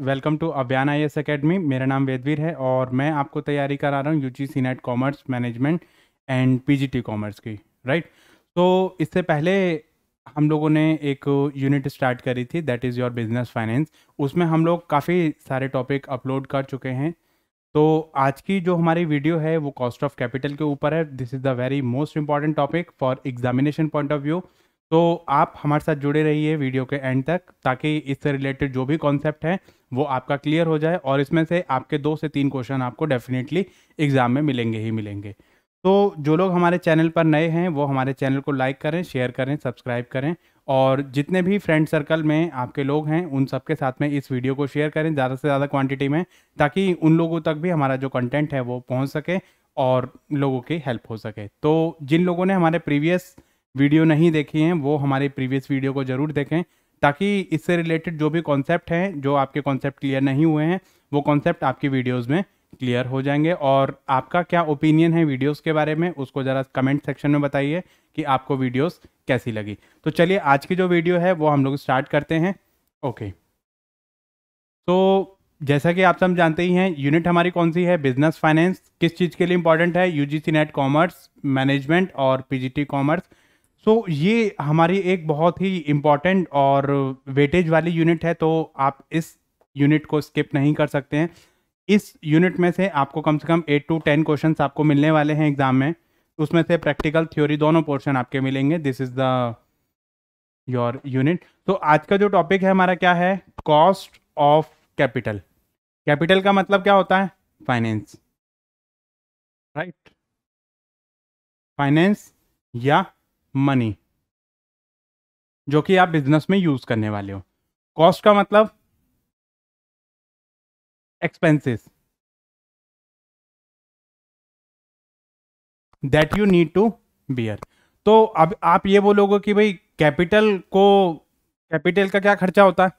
Welcome to अभियान I S academy मेरा नाम वेदवीर है और मैं आपको तैयारी करा रहा हूँ U G C NET commerce management and P G T commerce की राइट तो इससे पहले हम लोगों ने एक यूनिट स्टार्ट करी थी that is your business finance उसमें हम लोग काफ़ी सारे टॉपिक अपलोड कर चुके हैं तो आज की जो हमारी वीडियो है वो कॉस्ट ऑफ कैपिटल के ऊपर है this is the very most important topic for examination point of view तो आप हमारे साथ जुड़े रहिए वीडियो के एंड तक ताकि इससे रिलेटेड जो भी कॉन्सेप्ट है वो आपका क्लियर हो जाए और इसमें से आपके दो से तीन क्वेश्चन आपको डेफिनेटली एग्ज़ाम में मिलेंगे ही मिलेंगे तो जो लोग हमारे चैनल पर नए हैं वो हमारे चैनल को लाइक करें शेयर करें सब्सक्राइब करें और जितने भी फ्रेंड सर्कल में आपके लोग हैं उन सबके साथ में इस वीडियो को शेयर करें ज़्यादा से ज़्यादा क्वांटिटी में ताकि उन लोगों तक भी हमारा जो कंटेंट है वो पहुंच सके और लोगों की हेल्प हो सके तो जिन लोगों ने हमारे प्रीवियस वीडियो नहीं देखी हैं वो हमारे प्रीवियस वीडियो को ज़रूर देखें ताकि इससे रिलेटेड जो भी कॉन्सेप्ट हैं जो आपके कॉन्सेप्ट क्लियर नहीं हुए हैं वो कॉन्सेप्ट आपकी वीडियोज़ में क्लियर हो जाएंगे और आपका क्या ओपिनियन है वीडियोस के बारे में उसको ज़रा कमेंट सेक्शन में बताइए कि आपको वीडियोस कैसी लगी तो चलिए आज की जो वीडियो है वो हम लोग स्टार्ट करते हैं ओके तो जैसा कि आप सब जानते ही हैं यूनिट हमारी कौन सी है बिजनेस फाइनेंस किस चीज़ के लिए इंपॉर्टेंट है यू नेट कॉमर्स मैनेजमेंट और पी कॉमर्स सो so, ये हमारी एक बहुत ही इम्पॉर्टेंट और वेटेज वाली यूनिट है तो आप इस यूनिट को स्किप नहीं कर सकते हैं इस यूनिट में से आपको कम से कम एट टू टेन क्वेश्चन आपको मिलने वाले हैं एग्जाम में उसमें से प्रैक्टिकल थ्योरी दोनों पोर्शन आपके मिलेंगे this is the your unit तो आज का जो टॉपिक है हमारा क्या है कॉस्ट ऑफ कैपिटल कैपिटल का मतलब क्या होता है फाइनेंस राइट फाइनेंस या मनी जो कि आप बिजनेस में यूज करने वाले हो कॉस्ट का मतलब expenses that you need to bear तो अब आप ये बोलोगे कि भाई कैपिटल को कैपिटल का क्या खर्चा होता है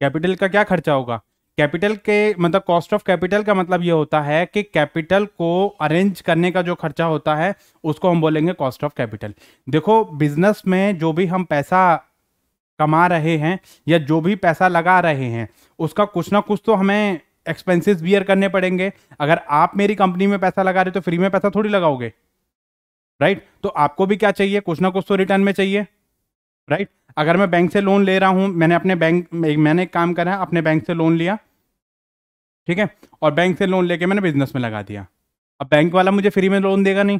कैपिटल का क्या खर्चा होगा कैपिटल के मतलब कॉस्ट ऑफ कैपिटल का मतलब ये होता है कि कैपिटल को अरेंज करने का जो खर्चा होता है उसको हम बोलेंगे कॉस्ट ऑफ कैपिटल देखो बिजनेस में जो भी हम पैसा कमा रहे हैं या जो भी पैसा लगा रहे हैं उसका कुछ ना कुछ तो हमें एक्सपेंसेस बियर करने पड़ेंगे अगर आप मेरी कंपनी में पैसा लगा रहे तो फ्री में पैसा थोड़ी लगाओगे राइट तो आपको भी क्या चाहिए कुछ ना कुछ तो रिटर्न में चाहिए राइट अगर मैं बैंक से लोन ले रहा हूँ मैंने अपने बैंक मैंने एक काम करा अपने बैंक से लोन लिया ठीक है और बैंक से लोन लेके मैंने बिजनेस में लगा दिया अब बैंक वाला मुझे फ्री में लोन देगा नहीं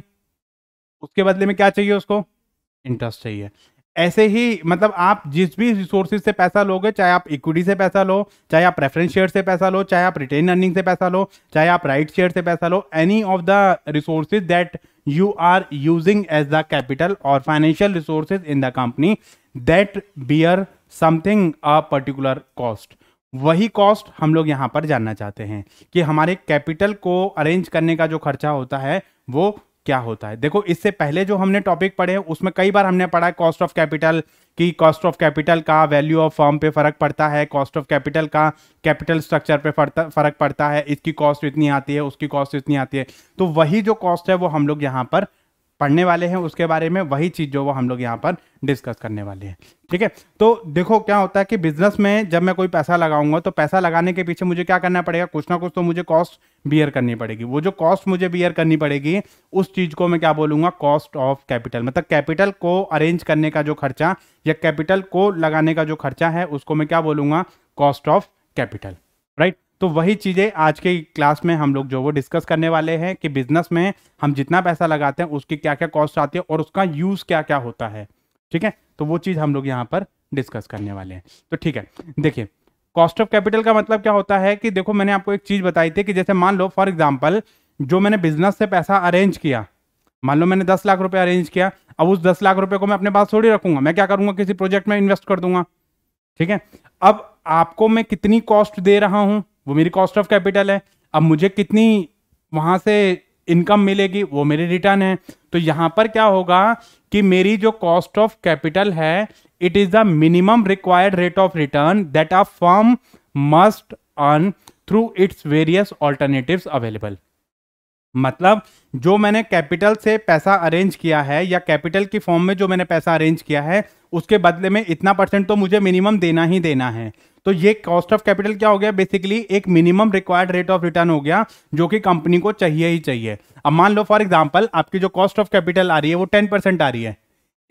उसके बदले में क्या चाहिए उसको इंटरेस्ट चाहिए ऐसे ही मतलब आप जिस भी रिसोर्सेज से पैसा लोगे चाहे आप इक्विटी से पैसा लो चाहे आप प्रेफरेंस शेयर से पैसा लो चाहे आप रिटेन अर्निंग से पैसा लो चाहे आप राइट शेयर से पैसा लो any of the resources that you are using as the capital और financial resources in the company that bear something a particular cost वही कॉस्ट हम लोग यहाँ पर जानना चाहते हैं कि हमारे कैपिटल को अरेंज करने का जो खर्चा होता है वो क्या होता है देखो इससे पहले जो हमने टॉपिक पढ़े उसमें कई बार हमने पढ़ा कॉस्ट ऑफ कैपिटल कि कॉस्ट ऑफ कैपिटल का वैल्यू ऑफ फॉर्म पे फर्क पड़ता है कॉस्ट ऑफ कैपिटल का कैपिटल स्ट्रक्चर पे फर्क पड़ता है इसकी कॉस्ट इतनी आती है उसकी कॉस्ट इतनी आती है तो वही जो कॉस्ट है वो हम लोग यहाँ पर पढ़ने वाले हैं उसके बारे में वही चीज़ जो वो हम लोग यहाँ पर डिस्कस करने वाले हैं ठीक है तो देखो क्या होता है कि बिजनेस में जब मैं कोई पैसा लगाऊंगा तो पैसा लगाने के पीछे मुझे क्या करना पड़ेगा कुछ ना कुछ तो मुझे कॉस्ट बियर करनी पड़ेगी वो जो कॉस्ट मुझे बियर करनी पड़ेगी उस चीज़ को मैं क्या बोलूँगा कॉस्ट ऑफ कैपिटल मतलब कैपिटल को अरेंज करने का जो खर्चा या कैपिटल को लगाने का जो खर्चा है उसको मैं क्या बोलूँगा कॉस्ट ऑफ कैपिटल राइट तो वही चीज़ें आज के क्लास में हम लोग जो वो डिस्कस करने वाले हैं कि बिजनेस में हम जितना पैसा लगाते हैं उसकी क्या क्या कॉस्ट आती है और उसका यूज़ क्या क्या होता है ठीक है तो वो चीज़ हम लोग यहाँ पर डिस्कस करने वाले हैं तो ठीक है देखिए कॉस्ट ऑफ कैपिटल का मतलब क्या होता है कि देखो मैंने आपको एक चीज़ बताई थी कि जैसे मान लो फॉर एग्जाम्पल जो मैंने बिजनेस से पैसा अरेंज किया मान लो मैंने दस लाख रुपये अरेंज किया अब उस दस लाख रुपए को मैं अपने पास थोड़ी रखूंगा मैं क्या करूंगा किसी प्रोजेक्ट में इन्वेस्ट कर दूंगा ठीक है अब आपको मैं कितनी कॉस्ट दे रहा हूं वो मेरी कॉस्ट ऑफ कैपिटल है अब मुझे कितनी वहाँ से इनकम मिलेगी वो मेरी रिटर्न है तो यहाँ पर क्या होगा कि मेरी जो कॉस्ट ऑफ कैपिटल है it is the minimum required rate of return that a firm must earn through its various alternatives available मतलब जो मैंने कैपिटल से पैसा अरेंज किया है या कैपिटल की फॉर्म में जो मैंने पैसा अरेंज किया है उसके बदले में इतना परसेंट तो मुझे मिनिमम देना ही देना है तो ये कॉस्ट ऑफ कैपिटल क्या हो गया बेसिकली एक minimum required rate of return हो गया जो कि कंपनी को चाहिए ही चाहिए अब मान लो फॉर एग्जाम्पल आपकी जो कॉस्ट ऑफ कैपिटल आ रही है वो टेन परसेंट आ रही है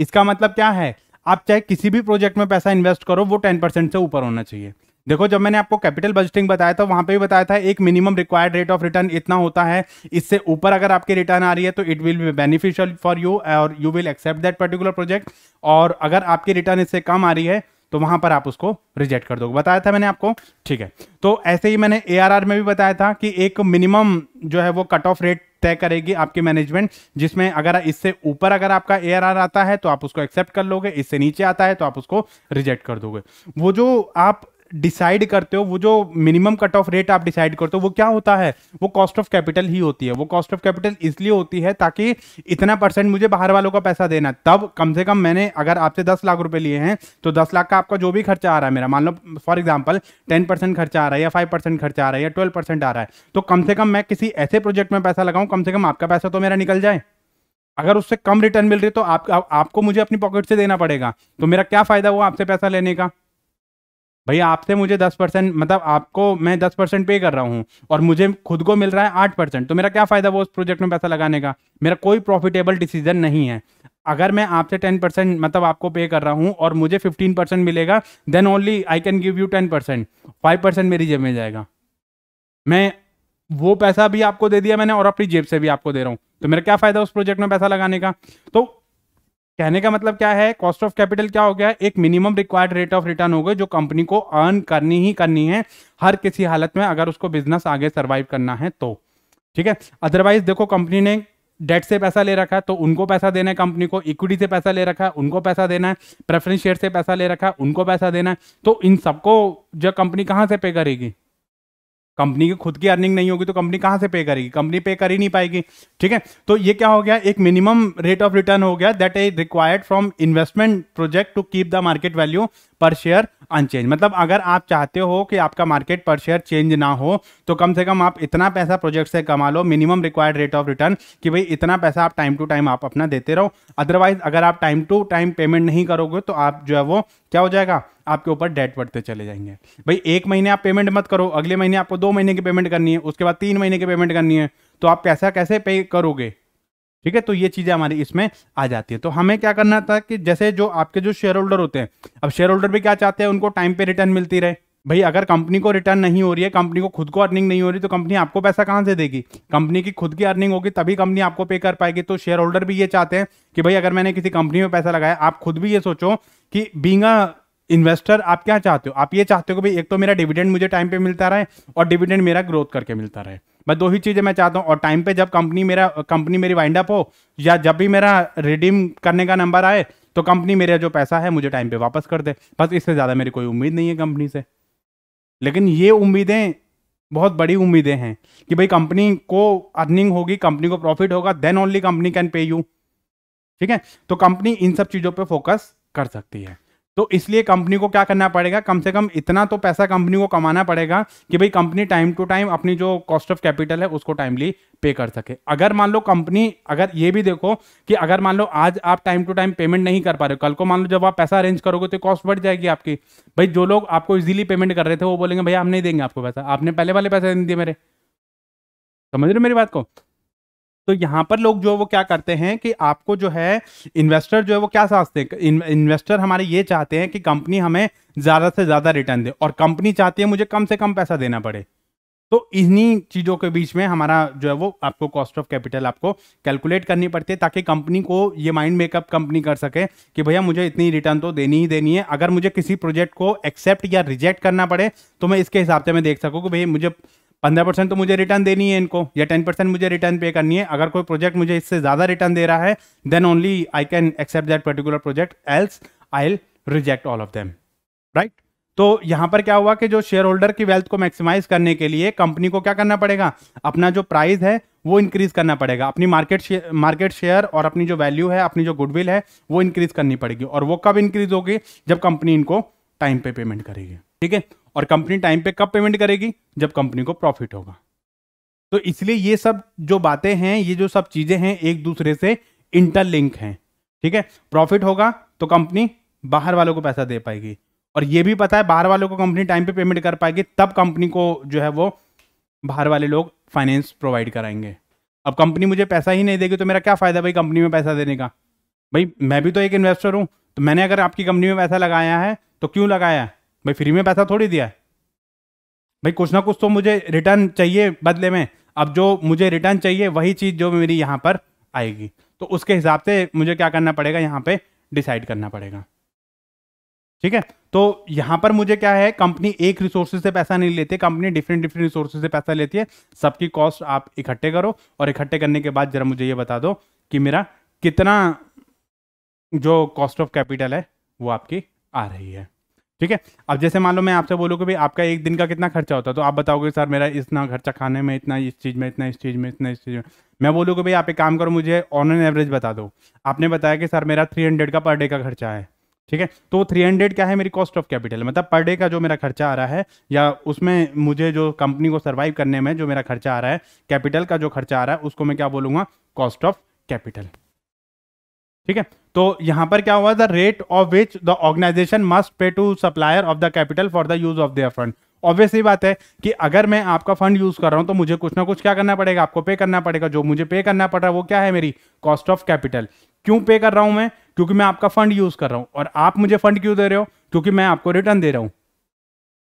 इसका मतलब क्या है आप चाहे किसी भी प्रोजेक्ट में पैसा इन्वेस्ट करो वो टेन परसेंट से ऊपर होना चाहिए देखो जब मैंने आपको कैपिटल बजटिंग बताया था वहां पे भी बताया था एक minimum required rate of return इतना होता है इससे ऊपर अगर आपकी रिटर्न आ रही है तो it will be beneficial for you और you will accept that particular project और अगर आपकी रिटर्न इससे कम आ रही है तो वहां पर आप उसको रिजेक्ट कर दोगे बताया था मैंने आपको ठीक है तो ऐसे ही मैंने ए में भी बताया था कि एक मिनिमम जो है वो कट ऑफ रेट तय करेगी आपकी मैनेजमेंट जिसमें अगर इससे ऊपर अगर आपका ए आता है तो आप उसको एक्सेप्ट कर लोगे इससे नीचे आता है तो आप उसको रिजेक्ट कर दोगे वो जो आप डिसाइड करते हो वो जो मिनिमम कट ऑफ रेट आप डिसाइड करते हो वो क्या होता है वो कॉस्ट ऑफ कैपिटल ही होती है वो कॉस्ट ऑफ कैपिटल इसलिए होती है ताकि इतना परसेंट मुझे बाहर वालों का पैसा देना तब कम से कम मैंने अगर आपसे दस लाख रुपए लिए हैं तो दस लाख का आपका जो भी खर्चा आ रहा है मेरा मान लो फॉर एग्जाम्पल टेन परसेंट खर्चा आ रहा है या फाइव परसेंट खर्चा आ रहा है या ट्वेल्व परसेंट आ रहा है तो कम से कम मैं किसी ऐसे प्रोजेक्ट में पैसा लगाऊं कम से कम आपका पैसा तो मेरा निकल जाए अगर उससे कम रिटर्न मिल रही है तो आप, आप, आपको मुझे अपनी पॉकेट से देना पड़ेगा तो मेरा क्या फायदा हुआ आपसे पैसा लेने का भैया आपसे मुझे दस परसेंट मतलब आपको मैं दस परसेंट पे कर रहा हूँ और मुझे खुद को मिल रहा है आठ परसेंट तो मेरा क्या फ़ायदा वो उस प्रोजेक्ट में पैसा लगाने का मेरा कोई प्रॉफिटेबल डिसीजन नहीं है अगर मैं आपसे टेन परसेंट मतलब आपको पे कर रहा हूँ और मुझे फिफ्टीन परसेंट मिलेगा then only I can give you ten percent five percent मेरी जेब में जाएगा मैं वो पैसा भी आपको दे दिया मैंने और अपनी जेब से भी आपको दे रहा हूँ तो मेरा क्या फ़ायदा उस प्रोजेक्ट में पैसा लगाने का तो कहने का मतलब क्या है कॉस्ट ऑफ कैपिटल क्या हो गया एक minimum required rate of return हो गए जो कंपनी को अर्न करनी ही करनी है हर किसी हालत में अगर उसको बिजनेस आगे सर्वाइव करना है तो ठीक है अदरवाइज देखो कंपनी ने डेट से पैसा ले रखा है तो उनको पैसा देना है कंपनी को इक्विटी से पैसा ले रखा है उनको पैसा देना है प्रेफरेंस शेयर से पैसा ले रखा है उनको पैसा देना है तो इन सबको जो कंपनी कहाँ से पे करेगी कंपनी की खुद की अर्निंग नहीं होगी तो कंपनी कहां से पे करेगी कंपनी पे कर ही नहीं पाएगी ठीक है तो ये क्या हो गया एक मिनिमम रेट ऑफ रिटर्न हो गया that is required from investment project to keep the market value per share unchange मतलब अगर आप चाहते हो कि आपका मार्केट पर शेयर चेंज ना हो तो कम से कम आप इतना पैसा प्रोजेक्ट से कमा लो minimum required rate of return कि भाई इतना पैसा आप टाइम टू टाइम आप अपना देते रहो अदरवाइज अगर आप टाइम टू टाइम पेमेंट नहीं करोगे तो आप जो है वो क्या हो जाएगा आपके ऊपर डेट बढ़ते चले जाएंगे भाई एक महीने आप पेमेंट मत करो अगले महीने आपको दो महीने की पेमेंट करनी है उसके बाद तीन महीने की पेमेंट करनी है तो आप पैसा कैसे पे करोगे ठीक है तो ये चीजें हमारी इसमें आ जाती है तो हमें क्या करना था कि जैसे जो आपके जो शेयर होल्डर होते हैं अब शेयर होल्डर भी क्या चाहते हैं उनको टाइम पे रिटर्न मिलती रहे भाई अगर कंपनी को रिटर्न नहीं हो रही है कंपनी को खुद को अर्निंग नहीं हो रही तो कंपनी आपको पैसा कहाँ से देगी कंपनी की खुद की अर्निंग होगी तभी कंपनी आपको पे कर पाएगी तो शेयर होल्डर भी ये चाहते हैं कि भाई अगर मैंने किसी कंपनी में पैसा लगाया आप खुद भी ये सोचो कि बींग इन्वेस्टर आप क्या चाहते हो आप ये चाहते हो कि भाई एक तो मेरा डिविडेंड मुझे टाइम पे मिलता रहे और डिविडेंड मेरा ग्रोथ करके मिलता रहे मैं दो ही चीज़ें मैं चाहता हूँ और टाइम पे जब कंपनी मेरा कंपनी मेरी वाइंड अप हो या जब भी मेरा रिडीम करने का नंबर आए तो कंपनी मेरा जो पैसा है मुझे टाइम पे वापस कर दे बस इससे ज़्यादा मेरी कोई उम्मीद नहीं है कंपनी से लेकिन ये उम्मीदें बहुत बड़ी उम्मीदें हैं कि भाई कंपनी को अर्निंग होगी कंपनी को प्रॉफिट होगा then only company can pay you ठीक है तो कंपनी इन सब चीज़ों पर फोकस कर सकती है तो इसलिए कंपनी को क्या करना पड़ेगा कम से कम इतना तो पैसा कंपनी को कमाना पड़ेगा कि भाई कंपनी टाइम टू टाइम अपनी जो कॉस्ट ऑफ कैपिटल है उसको टाइमली पे कर सके अगर मान लो कंपनी अगर ये भी देखो कि अगर मान लो आज आप टाइम टू टाइम पेमेंट नहीं कर पा रहे हो कल को मान लो जब आप पैसा अरेंज करोगे तो कॉस्ट बढ़ जाएगी आपकी भाई जो लोग आपको इजिली पेमेंट कर रहे थे वो बोलेंगे भैया हम नहीं देंगे आपको पैसा आपने पहले वाले पैसे नहीं दिए मेरे समझ रहे हो मेरी बात को तो यहाँ पर लोग जो है वो क्या करते हैं कि आपको जो है इन्वेस्टर जो है वो क्या समझते हैं इन्वेस्टर हमारे ये चाहते हैं कि कंपनी हमें ज़्यादा से ज़्यादा रिटर्न दे और कंपनी चाहती है मुझे कम से कम पैसा देना पड़े तो इन्हीं चीज़ों के बीच में हमारा जो है वो आपको कॉस्ट ऑफ कैपिटल आपको कैलकुलेट करनी पड़ती है ताकि कंपनी को ये माइंड मेकअप कंपनी कर सके कि भैया मुझे इतनी रिटर्न तो देनी ही देनी है अगर मुझे किसी प्रोजेक्ट को एक्सेप्ट या रिजेक्ट करना पड़े तो मैं इसके हिसाब से मैं देख सकूँ कि भैया मुझे पंद्रह परसेंट तो मुझे रिटर्न देनी है इनको या टेन परसेंट मुझे रिटर्न पे करनी है अगर कोई प्रोजेक्ट मुझे इससे ज़्यादा रिटर्न दे रहा है then only I can accept that particular project else I reject all of them right तो यहां पर क्या हुआ कि जो शेयर होल्डर की वेल्थ को मैक्सिमाइज करने के लिए कंपनी को क्या करना पड़ेगा अपना जो प्राइस है वो इंक्रीज करना पड़ेगा अपनी मार्केट शेयर मार्केट शेयर और अपनी जो वैल्यू है अपनी जो गुडविल है वो इंक्रीज करनी पड़ेगी और वो कब इंक्रीज होगी जब कंपनी इनको टाइम पे पेमेंट करेगी ठीक है और कंपनी टाइम पे कब पेमेंट करेगी जब कंपनी को प्रॉफिट होगा तो इसलिए ये सब जो बातें हैं ये जो सब चीज़ें हैं एक दूसरे से इंटरलिंक हैं ठीक है प्रॉफिट होगा तो कंपनी बाहर वालों को पैसा दे पाएगी और ये भी पता है बाहर वालों को कंपनी टाइम पे पेमेंट कर पाएगी तब कंपनी को जो है वो बाहर वाले लोग फाइनेंस प्रोवाइड कराएंगे अब कंपनी मुझे पैसा ही नहीं देगी तो मेरा क्या फ़ायदा भाई कंपनी में पैसा देने का भाई मैं भी तो एक इन्वेस्टर हूं तो मैंने अगर आपकी कंपनी में पैसा लगाया है तो क्यों लगाया है भाई फ्री में पैसा थोड़ी दिया है भाई कुछ ना कुछ तो मुझे रिटर्न चाहिए बदले में अब जो मुझे रिटर्न चाहिए वही चीज़ जो मेरी यहाँ पर आएगी तो उसके हिसाब से मुझे क्या करना पड़ेगा यहाँ पे डिसाइड करना पड़ेगा ठीक है तो यहाँ पर मुझे क्या है कंपनी एक रिसोर्स से पैसा नहीं लेती कंपनी डिफरेंट डिफरेंट रिसोर्स से पैसा लेती है सबकी कॉस्ट आप इकट्ठे करो और इकट्ठे करने के बाद जरा मुझे ये बता दो कि मेरा कितना जो कॉस्ट ऑफ कैपिटल है वो आपकी आ रही है ठीक है अब जैसे मान लो मैं आपसे बोलूँ कि भाई आपका एक दिन का कितना खर्चा होता है तो आप बताओगे सर मेरा इतना खर्चा खाने में इतना इस चीज़ में इतना इस चीज़ में इतना इस चीज़ में मैं बोलूँ कि भाई आप एक काम करो मुझे ऑन एन एवरेज बता दो आपने बताया कि सर मेरा थ्री हंड्रेड का पर डे का खर्चा है ठीक है तो थ्री हंड्रेड क्या है मेरी कॉस्ट ऑफ कैपिटल मतलब पर डे का जो मेरा खर्चा आ रहा है या उसमें मुझे जो कंपनी को सर्वाइव करने में जो मेरा खर्चा आ रहा है कैपिटल का जो खर्चा आ रहा है उसको मैं क्या बोलूँगा कॉस्ट ऑफ कैपिटल ठीक है तो यहां पर क्या हुआ the rate of which the organisation must pay to supplier of the capital for the use of their fund obviously बात है कि अगर मैं आपका फंड यूज कर रहा हूं तो मुझे कुछ ना कुछ क्या करना पड़ेगा आपको पे करना पड़ेगा जो मुझे पे करना पड़ रहा है वो क्या है मेरी कॉस्ट ऑफ कैपिटल क्यों पे कर रहा हूं मैं क्योंकि मैं आपका फंड यूज कर रहा हूं और आप मुझे फंड क्यों दे रहे हो क्योंकि मैं आपको रिटर्न दे रहा हूं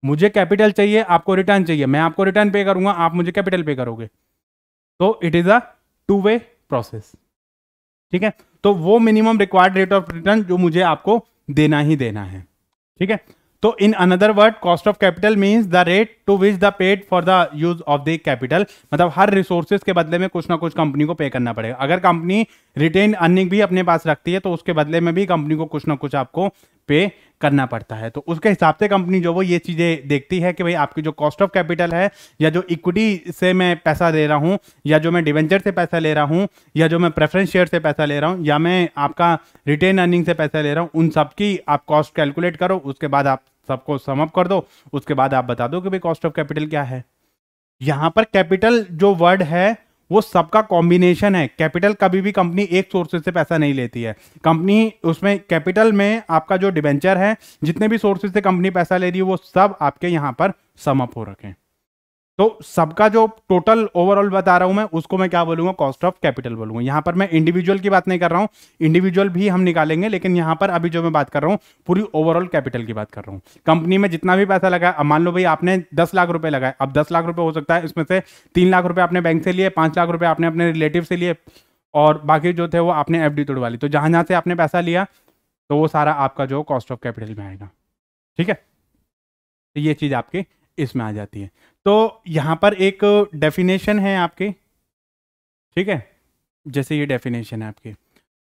मुझे कैपिटल चाहिए आपको रिटर्न चाहिए मैं आपको रिटर्न पे करूंगा आप मुझे कैपिटल पे करोगे तो it is a two way process ठीक है तो वो minimum required rate of return जो मुझे आपको देना ही देना है ठीक है तो in another word cost of capital means the rate to which the paid for the use of the capital मतलब हर रिसोर्सेज के बदले में कुछ ना कुछ कंपनी को पे करना पड़ेगा अगर कंपनी रिटेन अर्निंग भी अपने पास रखती है तो उसके बदले में भी कंपनी को कुछ ना कुछ आपको पे करना पड़ता है तो उसके हिसाब से कंपनी जो वो ये चीज़ें देखती है कि भाई आपकी जो कॉस्ट ऑफ कैपिटल है या जो इक्विटी से मैं पैसा ले रहा हूँ या जो मैं डिवेंचर से पैसा ले रहा हूँ या जो मैं प्रेफरेंस शेयर से पैसा ले रहा हूँ या मैं आपका रिटेन अर्निंग से पैसा ले रहा हूँ उन सबकी आप कॉस्ट कैलकुलेट करो उसके बाद आप सबको समअप कर दो उसके बाद आप बता दो कि भाई कॉस्ट ऑफ कैपिटल क्या है यहाँ पर कैपिटल जो वर्ड है वो सबका कॉम्बिनेशन है कैपिटल कभी भी कंपनी एक सोर्सेज से पैसा नहीं लेती है कंपनी उसमें कैपिटल में आपका जो डिबेंचर है जितने भी सोर्सेज से कंपनी पैसा ले रही है वो सब आपके यहाँ पर समअप हो रखें तो सबका जो टोटल ओवरऑल बता रहा हूं मैं उसको मैं क्या बोलूंगा कॉस्ट ऑफ कैपिटल बोलूंगा यहां पर मैं इंडिविजुअल की बात नहीं कर रहा हूं इंडिविजुअल भी हम निकालेंगे लेकिन यहां पर अभी जो मैं बात कर रहा हूं पूरी ओवरऑल कैपिटल की बात कर रहा हूं कंपनी में जितना भी पैसा लगा अब मान लो भाई आपने दस लाख रुपए लगाए अब दस लाख रुपए हो सकता है इसमें से तीन लाख रुपए आपने बैंक से लिए पांच लाख रुपए आपने अपने रिलेटिव से लिए और बाकी जो थे वो आपने एफ डी तोड़वा ली तो जहां जहां से आपने पैसा लिया तो वो सारा आपका जो कॉस्ट ऑफ कैपिटल में आएगा ठीक है तो ये चीज़ आपकी इसमें आ जाती है तो यहाँ पर एक डेफिनेशन है आपके ठीक है जैसे ये डेफिनेशन है आपके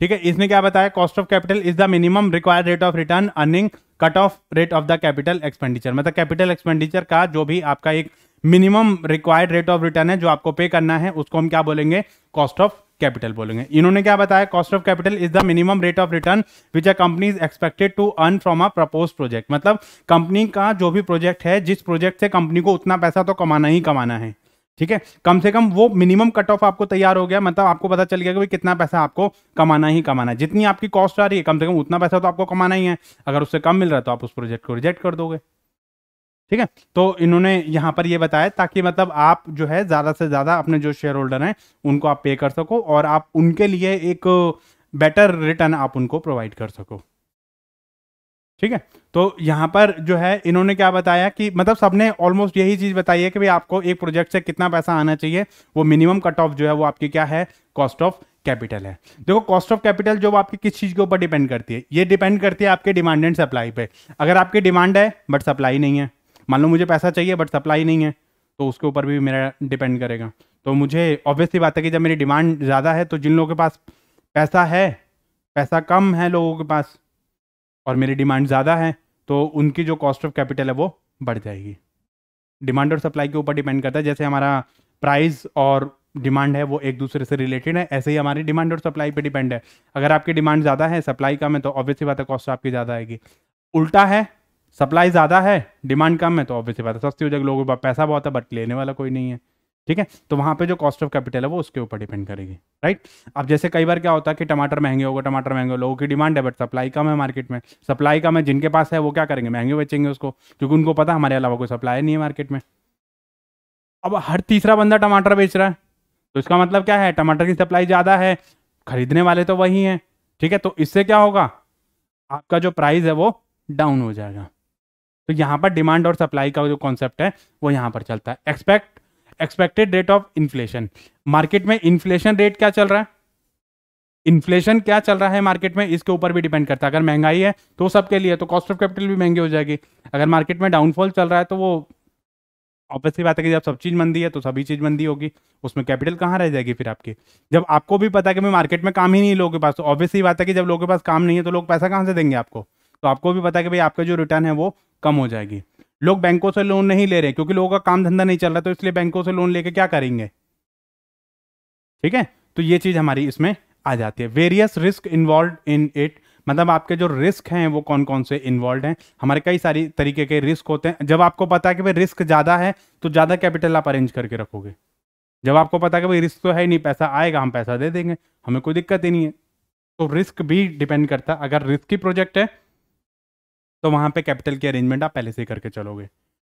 ठीक है इसने क्या बताया cost of capital is the minimum required rate of return earning cut off rate of the capital expenditure मतलब कैपिटल एक्सपेंडिचर का जो भी आपका एक minimum required rate of return है जो आपको पे करना है उसको हम क्या बोलेंगे कॉस्ट ऑफ कैपिटल बोलेंगे इन्होंने क्या बताया cost of capital is the minimum rate of return which a company is expected to earn from a propose project मतलब कंपनी का जो भी प्रोजेक्ट है जिस प्रोजेक्ट से कंपनी को उतना पैसा तो कमाना ही कमाना है ठीक है कम से कम वो मिनिमम कट ऑफ आपको तैयार हो गया मतलब आपको पता चल गया कि कितना पैसा आपको कमाना ही कमाना है जितनी आपकी कॉस्ट आ रही है कम से कम उतना पैसा तो आपको कमाना ही है अगर उससे कम मिल रहा है तो आप उस प्रोजेक्ट को रिजेक्ट कर दोगे ठीक है तो इन्होंने यहाँ पर ये बताया ताकि मतलब आप जो है ज़्यादा से ज़्यादा अपने जो शेयर होल्डर हैं उनको आप पे कर सको और आप उनके लिए एक बेटर रिटर्न आप उनको प्रोवाइड कर सको ठीक है तो यहाँ पर जो है इन्होंने क्या बताया कि मतलब सबने ऑलमोस्ट यही चीज़ बताई है कि भाई आपको एक प्रोजेक्ट से कितना पैसा आना चाहिए वो मिनिमम कट ऑफ जो है वो आपकी क्या है कॉस्ट ऑफ कैपिटल है देखो कॉस्ट ऑफ कैपिटल जो आपकी किस चीज़ के ऊपर डिपेंड करती है ये डिपेंड करती है आपके डिमांड एंड सप्लाई पे अगर आपकी डिमांड है बट सप्लाई नहीं है मान लो मुझे पैसा चाहिए बट सप्लाई नहीं है तो उसके ऊपर भी मेरा डिपेंड करेगा तो मुझे ऑब्वियसली बात है कि जब मेरी डिमांड ज़्यादा है तो जिन लोगों के पास पैसा है पैसा कम है लोगों के पास और मेरी डिमांड ज़्यादा है तो उनकी जो कॉस्ट ऑफ कैपिटल है वो बढ़ जाएगी डिमांड और सप्लाई के ऊपर डिपेंड करता है जैसे हमारा प्राइस और डिमांड है वो एक दूसरे से रिलेटेड है ऐसे ही हमारी डिमांड और सप्लाई पे डिपेंड है अगर आपकी डिमांड ज़्यादा है सप्लाई कम है तो ऑब्वियसली बात है कॉस्ट आपकी ज़्यादा आएगी उल्टा है सप्लाई ज़्यादा है डिमांड कम है तो ऑब्वियसली बात है सस्ती हो जाएगी लोगों के पास पैसा बहुत है बट लेने वाला कोई नहीं है ठीक है तो वहाँ पे जो कॉस्ट ऑफ कैपिटल है वो उसके ऊपर डिपेंड करेगी राइट अब जैसे कई बार क्या होता है कि टमाटर महंगे होगा टमाटर महंगे हो लोगों की डिमांड है बट सप्लाई कम है मार्केट में सप्लाई कम है जिनके पास है वो क्या करेंगे महंगे बेचेंगे उसको क्योंकि उनको पता हमारे अलावा कोई सप्लाई नहीं है मार्केट में अब हर तीसरा बंदा टमाटर बेच रहा है तो इसका मतलब क्या है टमाटर की सप्लाई ज़्यादा है खरीदने वाले तो वही हैं ठीक है तो इससे क्या होगा आपका जो प्राइस है वो डाउन हो जाएगा तो यहाँ पर डिमांड और सप्लाई का जो कॉन्सेप्ट है वो यहाँ पर चलता है expect expected rate of inflation market में इन्फ्लेशन रेट क्या चल रहा है इन्फ्लेशन क्या चल रहा है मार्केट में इसके ऊपर भी डिपेंड करता है अगर महंगाई है तो सबके लिए तो कॉस्ट ऑफ कैपिटल भी महंगी हो जाएगी अगर मार्केट में डाउनफॉल चल रहा है तो वो ऑब्वियसली बात है कि जब सब चीज़ मंदी है तो सभी चीज़ मंदी होगी उसमें कैपिटल कहाँ रह जाएगी फिर आपकी जब आपको भी पता है कि मैं मार्केट में काम ही नहीं लोगों के पास तो ऑब्वियसली बात है कि जब लोगों के पास काम नहीं है तो लोग पैसा कहाँ से देंगे आपको तो आपको भी पता है कि भाई आपका जो रिटर्न है वो कम हो जाएगी लोग बैंकों से लोन नहीं ले रहे क्योंकि लोगों का काम धंधा नहीं चल रहा तो इसलिए बैंकों से लोन लेके क्या करेंगे ठीक है तो ये चीज हमारी इसमें आ जाती है various risk involve in it मतलब आपके जो रिस्क हैं वो कौन कौन से इन्वॉल्व हैं हमारे कई सारी तरीके के रिस्क होते हैं जब आपको पता है कि भाई रिस्क ज़्यादा है तो ज़्यादा कैपिटल आप अरेंज करके रखोगे जब आपको पता है कि भाई रिस्क तो है नहीं पैसा आएगा हम पैसा दे देंगे हमें कोई दिक्कत ही नहीं है तो रिस्क भी डिपेंड करता है अगर रिस्की प्रोजेक्ट है तो वहां पे कैपिटल की अरेंजमेंट आप पहले से ही करके चलोगे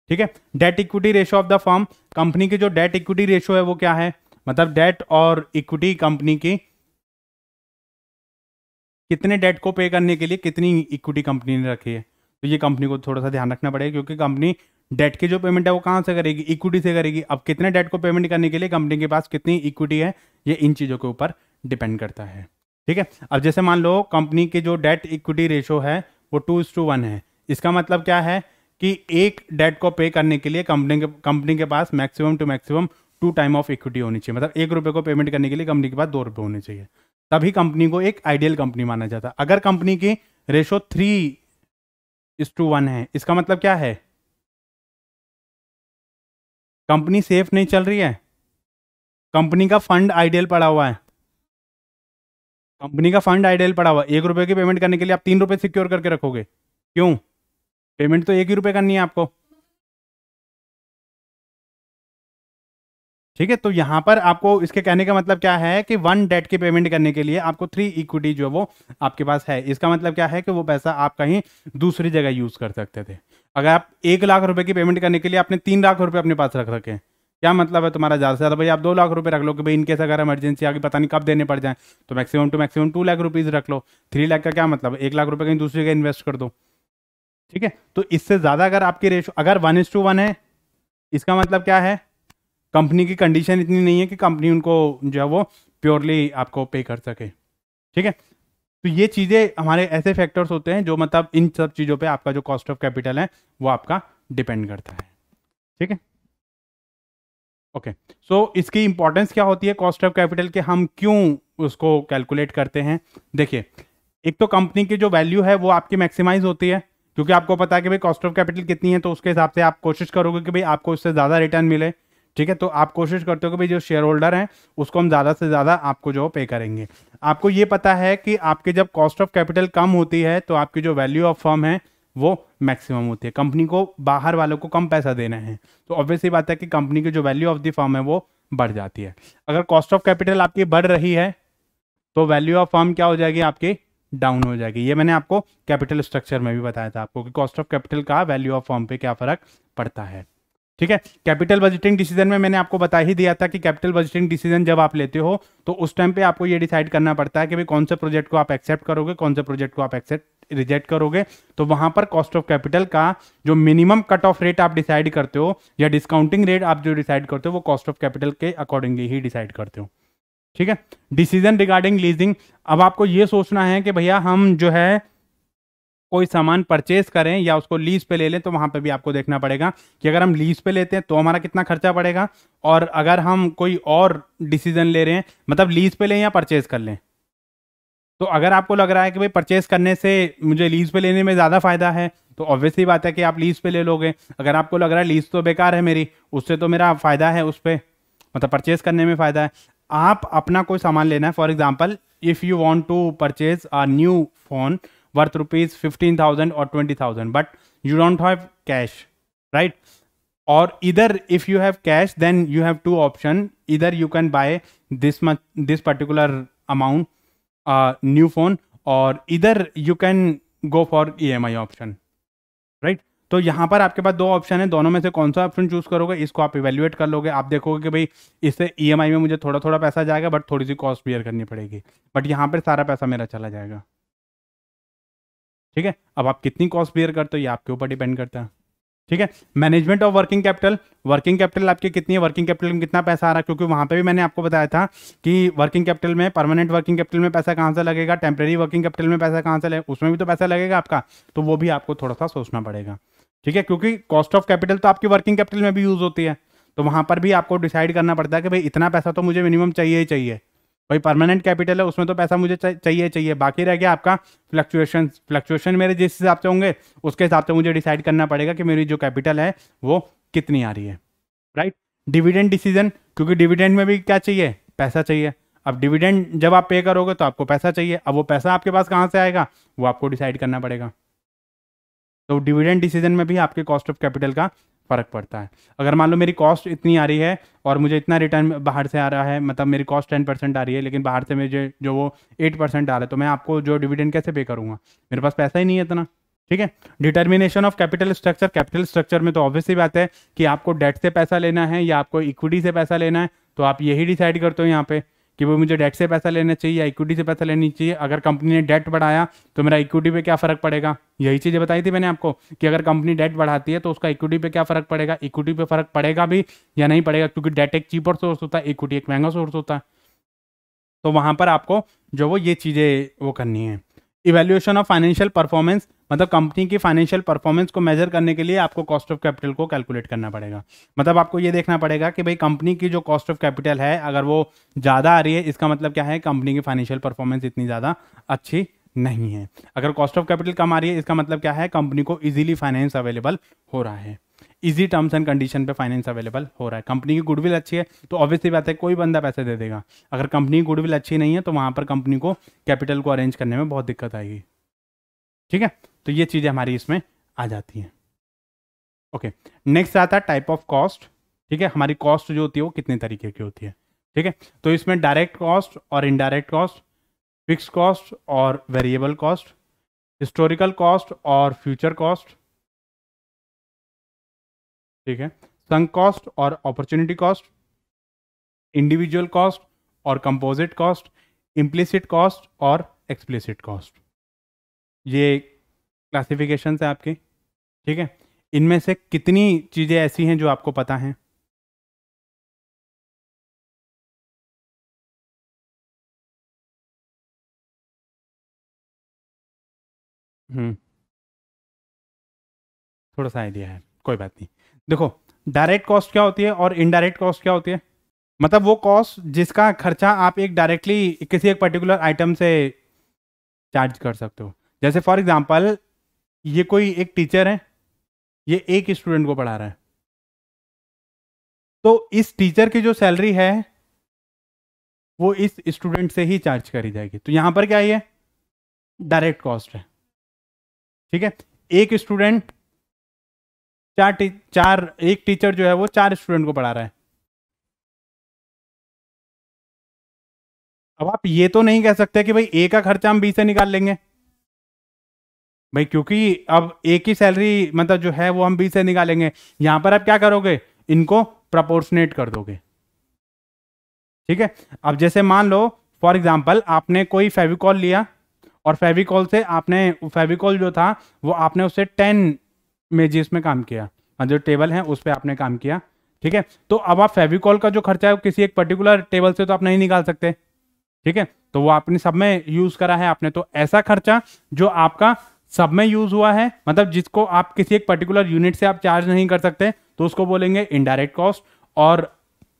ठीक है debt equity ratio of the form company की जो डेट इक्विटी रेशो है वो क्या है मतलब डेट और इक्विटी कंपनी की कितने डेट को पे करने के लिए कितनी इक्विटी कंपनी ने रखी है तो ये कंपनी को थोड़ा सा ध्यान रखना पड़ेगा क्योंकि कंपनी डेट की जो पेमेंट है वो कहाँ से करेगी इक्विटी से करेगी अब कितने डेट को पेमेंट करने के लिए कंपनी के पास कितनी इक्विटी है ये इन चीज़ों के ऊपर डिपेंड करता है ठीक है अब जैसे मान लो कंपनी की जो डेट इक्विटी रेशो है वो टू इस टू वन है इसका मतलब क्या है कि एक डेट को पे करने के लिए कंपनी के कंपनी के पास maximum two maximum two time of equity होनी चाहिए मतलब एक रुपये को पेमेंट करने के लिए कंपनी के पास दो रुपये होने चाहिए तभी कंपनी को एक आइडियल कंपनी माना जाता है अगर कंपनी की ratio three is to one है इसका मतलब क्या है कंपनी सेफ नहीं चल रही है कंपनी का फंड आइडियल पड़ा हुआ है कंपनी का फंड आइडियल पड़ा हुआ एक रुपए की पेमेंट करने के लिए आप तीन रुपए सिक्योर करके रखोगे क्यों पेमेंट तो एक ही रुपये करनी है आपको ठीक है तो यहाँ पर आपको इसके कहने का मतलब क्या है कि वन डेट की पेमेंट करने के लिए आपको थ्री इक्विटी जो वो आपके पास है इसका मतलब क्या है कि वो पैसा आप कहीं दूसरी जगह यूज कर सकते थे अगर आप एक लाख रुपए की पेमेंट करने के लिए आपने तीन लाख रुपए अपने पास रख रखे हैं क्या मतलब है तुम्हारा ज़्यादा से ज़्यादा भाई आप दो लाख रुपए रख लो कि भाई इनकेस अगर इमरजेंसी आगे पता नहीं कब देने पड़ जाए तो maximum two maximum two lakh rupees रख लो थ्री लाख का क्या मतलब एक लाख रुपये कहीं दूसरी जगह इन्वेस्ट कर दो ठीक है तो इससे ज़्यादा अगर आपकी रेशो अगर वन इज टू वन है इसका मतलब क्या है कंपनी की कंडीशन इतनी नहीं है कि कंपनी उनको जो है वो प्योरली आपको पे कर सके ठीक है तो ये चीज़ें हमारे ऐसे फैक्टर्स होते हैं जो मतलब इन सब चीज़ों पे आपका जो कॉस्ट ऑफ कैपिटल है वो आपका डिपेंड करता है ठीक है ओके सो इसकी इंपॉर्टेंस क्या होती है कॉस्ट ऑफ कैपिटल के हम क्यों उसको कैलकुलेट करते हैं देखिए एक तो कंपनी की जो वैल्यू है वो आपकी मैक्सिमाइज होती है क्योंकि आपको पता है कि भाई कॉस्ट ऑफ कैपिटल कितनी है तो उसके हिसाब से आप कोशिश करोगे कि भाई आपको उससे ज़्यादा रिटर्न मिले ठीक है तो आप कोशिश करते हो कि भाई जो शेयर होल्डर हैं उसको हम ज़्यादा से ज़्यादा आपको जो पे करेंगे आपको ये पता है कि आपके जब कॉस्ट ऑफ कैपिटल कम होती है तो आपकी जो वैल्यू ऑफ फर्म है वो मैक्सिमम होती है कंपनी को बाहर वालों को कम पैसा देना है तो ऑब्वियसली बात है कि कंपनी की जो वैल्यू ऑफ द फर्म है वो बढ़ जाती है अगर कॉस्ट ऑफ कैपिटल आपकी बढ़ रही है तो वैल्यू ऑफ फर्म क्या हो जाएगी आपकी डाउन हो जाएगी ये मैंने आपको कैपिटल स्ट्रक्चर में भी बताया था आपको कि कॉस्ट ऑफ कैपिटल का वैल्यू ऑफ फर्म पे क्या फर्क पड़ता है ठीक है कैपिटल बजटिंग डिसीजन में मैंने आपको बता ही दिया था कि कैपिटल बजटिंग डिसीजन जब आप लेते हो तो उस टाइम पे आपको ये डिसाइड करना पड़ता है कि भाई कौन से प्रोजेक्ट को आप एक्सेप्ट करोगे कौन से प्रोजेक्ट को आप एक्सेप्ट रिजेक्ट करोगे तो वहां पर कॉस्ट ऑफ कैपिटल का जो मिनिमम कट ऑफ रेट आप डिसाइड करते हो या डिस्काउंटिंग रेट आप जो डिसाइड करते हो वो कॉस्ट ऑफ कैपिटल के अकॉर्डिंगली ही डिसाइड करते हो ठीक है डिसीजन रिगार्डिंग लीजिंग अब आपको ये सोचना है कि भैया हम जो है कोई सामान परचेज करें या उसको लीज पे ले लें तो वहां पे भी आपको देखना पड़ेगा कि अगर हम लीज पे लेते हैं तो हमारा कितना खर्चा पड़ेगा और अगर हम कोई और डिसीजन ले रहे हैं मतलब लीज पे लें या परचेज कर लें तो अगर आपको लग रहा है कि भाई परचेस करने से मुझे लीज पे लेने में ज़्यादा फायदा है तो ऑब्वियसली बात है कि आप लीज पे ले लोगे अगर आपको लग रहा है लीज तो बेकार है मेरी उससे तो मेरा फ़ायदा है उस पर मतलब परचेज करने में फ़ायदा है आप अपना कोई सामान लेना है for example if you want to purchase a new phone worth rupees fifteen thousand और twenty thousand but you don't have cash right और इधर if you have cash then you have two option इधर you can buy this much this particular amount new phone और इधर you can go for E M I option right तो यहाँ पर आपके पास दो ऑप्शन है दोनों में से कौन सा ऑप्शन चूज करोगे इसको आप इवेल्युएट कर लोगे आप देखोगे कि भाई इससे ई e में मुझे थोड़ा थोड़ा पैसा जाएगा बट थोड़ी सी कॉस्ट बियर करनी पड़ेगी बट यहाँ पर सारा पैसा मेरा चला जाएगा ठीक है अब आप कितनी कॉस्ट बियर करते हो ये आपके ऊपर डिपेंड करता है ठीक है management of working capital working capital आपकी कितनी है वर्किंग कैपिटल में कितना पैसा आ रहा है क्योंकि वहां पे भी मैंने आपको बताया था कि वर्किंग कैपिटल में परमानेंट वर्किंग कैपिटल में पैसा कहाँ से लगेगा टेम्प्रेरी वर्किंग कैपिटल में पैसा कहाँ से लगेगा उसमें भी तो पैसा लगेगा आपका तो वो भी आपको थोड़ा सा सोचना पड़ेगा ठीक है क्योंकि कॉस्ट ऑफ कैपिटल तो आपकी वर्किंग कैपिटल में भी यूज होती है तो वहां पर भी आपको डिसाइड करना पड़ता है कि भाई इतना पैसा तो मुझे मिनिमम चाहिए ही चाहिए वही परमानेंट कैपिटल है उसमें तो पैसा मुझे चाहिए चाहिए बाकी रह गया आपका फ्लक्चुएशन फ्लक्चुएशन मेरे जिस हिसाब से होंगे उसके हिसाब से मुझे डिसाइड करना पड़ेगा कि मेरी जो कैपिटल है वो कितनी आ रही है राइट डिविडेंड डिसीजन क्योंकि डिविडेंड में भी क्या चाहिए पैसा चाहिए अब डिविडेंड जब आप पे करोगे तो आपको पैसा चाहिए अब वो पैसा आपके पास कहाँ से आएगा वो आपको डिसाइड करना पड़ेगा तो डिविडेंड डिसीजन में भी आपके कॉस्ट ऑफ कैपिटल का फ़र्क पड़ता है अगर मान लो मेरी कॉस्ट इतनी आ रही है और मुझे इतना रिटर्न बाहर से आ रहा है मतलब मेरी कॉस्ट टेन परसेंट आ रही है लेकिन बाहर से मुझे जो वो एट परसेंट आ रहा है तो मैं आपको जो डिविडेंड कैसे पे करूँगा मेरे पास पैसा ही नहीं है इतना ठीक है determination of capital structure capital structure में तो ऑब्वियसली बात है कि आपको डेट से पैसा लेना है या आपको इक्विटी से पैसा लेना है तो आप यही डिसाइड करते हो यहाँ पे कि वो मुझे डेट से पैसा लेना चाहिए या इक्विटी से पैसा लेनी चाहिए अगर कंपनी ने डेट बढ़ाया तो मेरा इक्विटी पे क्या फ़र्क पड़ेगा यही चीज़ें बताई थी मैंने आपको कि अगर कंपनी डेट बढ़ाती है तो उसका इक्विटी पे क्या फ़र्क पड़ेगा इक्विटी पे फ़र्क पड़ेगा भी या नहीं पड़ेगा क्योंकि डेट एक चीपर सोर्स होता है इक्विटी एक महंगा सोर्स होता है तो वहाँ पर आपको जो वो ये चीज़ें वो करनी है इवेल्यूशन ऑफ फाइनेंशियल परफॉर्मेंस मतलब कंपनी की फाइनेंशियल परफॉर्मेंस को मेजर करने के लिए आपको कॉस्ट ऑफ कैपिटल को कैलकुलेट करना पड़ेगा मतलब आपको ये देखना पड़ेगा कि भाई कंपनी की जो कॉस्ट ऑफ कैपिटल है अगर वो ज़्यादा आ रही है इसका मतलब क्या है कंपनी की फाइनेंशियल परफॉर्मेंस इतनी ज़्यादा अच्छी नहीं है अगर कॉस्ट ऑफ कैपिटल कम आ रही है इसका मतलब क्या है कंपनी को ईजिली फाइनेंस अवेलेबल हो रहा है इजी टर्म्स एंड कंडीशन पे फाइनेंस अवेलेबल हो रहा है कंपनी की गुडविल अच्छी है तो ऑब्वियसली बात है कोई बंदा पैसे दे देगा अगर कंपनी की गुडविल अच्छी नहीं है तो वहां पर कंपनी को कैपिटल को अरेंज करने में बहुत दिक्कत आएगी ठीक है तो ये चीज़ें हमारी इसमें आ जाती हैं ओके नेक्स्ट आता है टाइप ऑफ कॉस्ट ठीक है हमारी कॉस्ट जो होती है वो कितने तरीके की होती है ठीक है तो इसमें डायरेक्ट कॉस्ट और इनडायरेक्ट कॉस्ट फिक्स कॉस्ट और वेरिएबल कॉस्ट हिस्टोरिकल कॉस्ट और फ्यूचर कॉस्ट ठीक है संक कॉस्ट और अपॉर्चुनिटी कॉस्ट इंडिविजुअल कॉस्ट और कंपोजिट कॉस्ट इम्प्लिसिट कॉस्ट और एक्सप्लिसिट कॉस्ट ये क्लासिफिकेशन है आपके ठीक है इनमें से कितनी चीज़ें ऐसी हैं जो आपको पता हैं हम्म थोड़ा सा आइडिया है कोई बात नहीं देखो डायरेक्ट कॉस्ट क्या होती है और इनडायरेक्ट कॉस्ट क्या होती है मतलब वो कॉस्ट जिसका खर्चा आप एक डायरेक्टली किसी एक पर्टिकुलर आइटम से चार्ज कर सकते हो जैसे फॉर एग्जांपल ये कोई एक टीचर है ये एक स्टूडेंट को पढ़ा रहा है तो इस टीचर की जो सैलरी है वो इस स्टूडेंट से ही चार्ज करी जाएगी तो यहां पर क्या है डायरेक्ट कॉस्ट है ठीक है एक स्टूडेंट चार चार एक टीचर जो है वो चार स्टूडेंट को पढ़ा रहा है अब आप ये तो नहीं कह सकते कि भाई ए का खर्चा हम बी से निकाल लेंगे भाई क्योंकि अब एक ही सैलरी मतलब जो है वो हम बीस से निकालेंगे यहां पर आप क्या करोगे इनको प्रपोर्शनेट कर दोगे ठीक है अब जैसे मान लो फॉर एग्जाम्पल आपने कोई फेविकॉल लिया और फेविकॉल से आपने फेविकॉल जो था वो आपने उससे टेन मेजिस में काम किया हाँ, जो टेबल है उस पर आपने काम किया ठीक है तो अब आप फेविकॉल का जो खर्चा है किसी एक पर्टिकुलर टेबल से तो आप नहीं निकाल सकते ठीक है तो वो आपने सब में यूज करा है आपने तो ऐसा खर्चा जो आपका सब में यूज हुआ है मतलब जिसको आप किसी एक पर्टिकुलर यूनिट से आप चार्ज नहीं कर सकते तो उसको बोलेंगे इनडायरेक्ट कॉस्ट और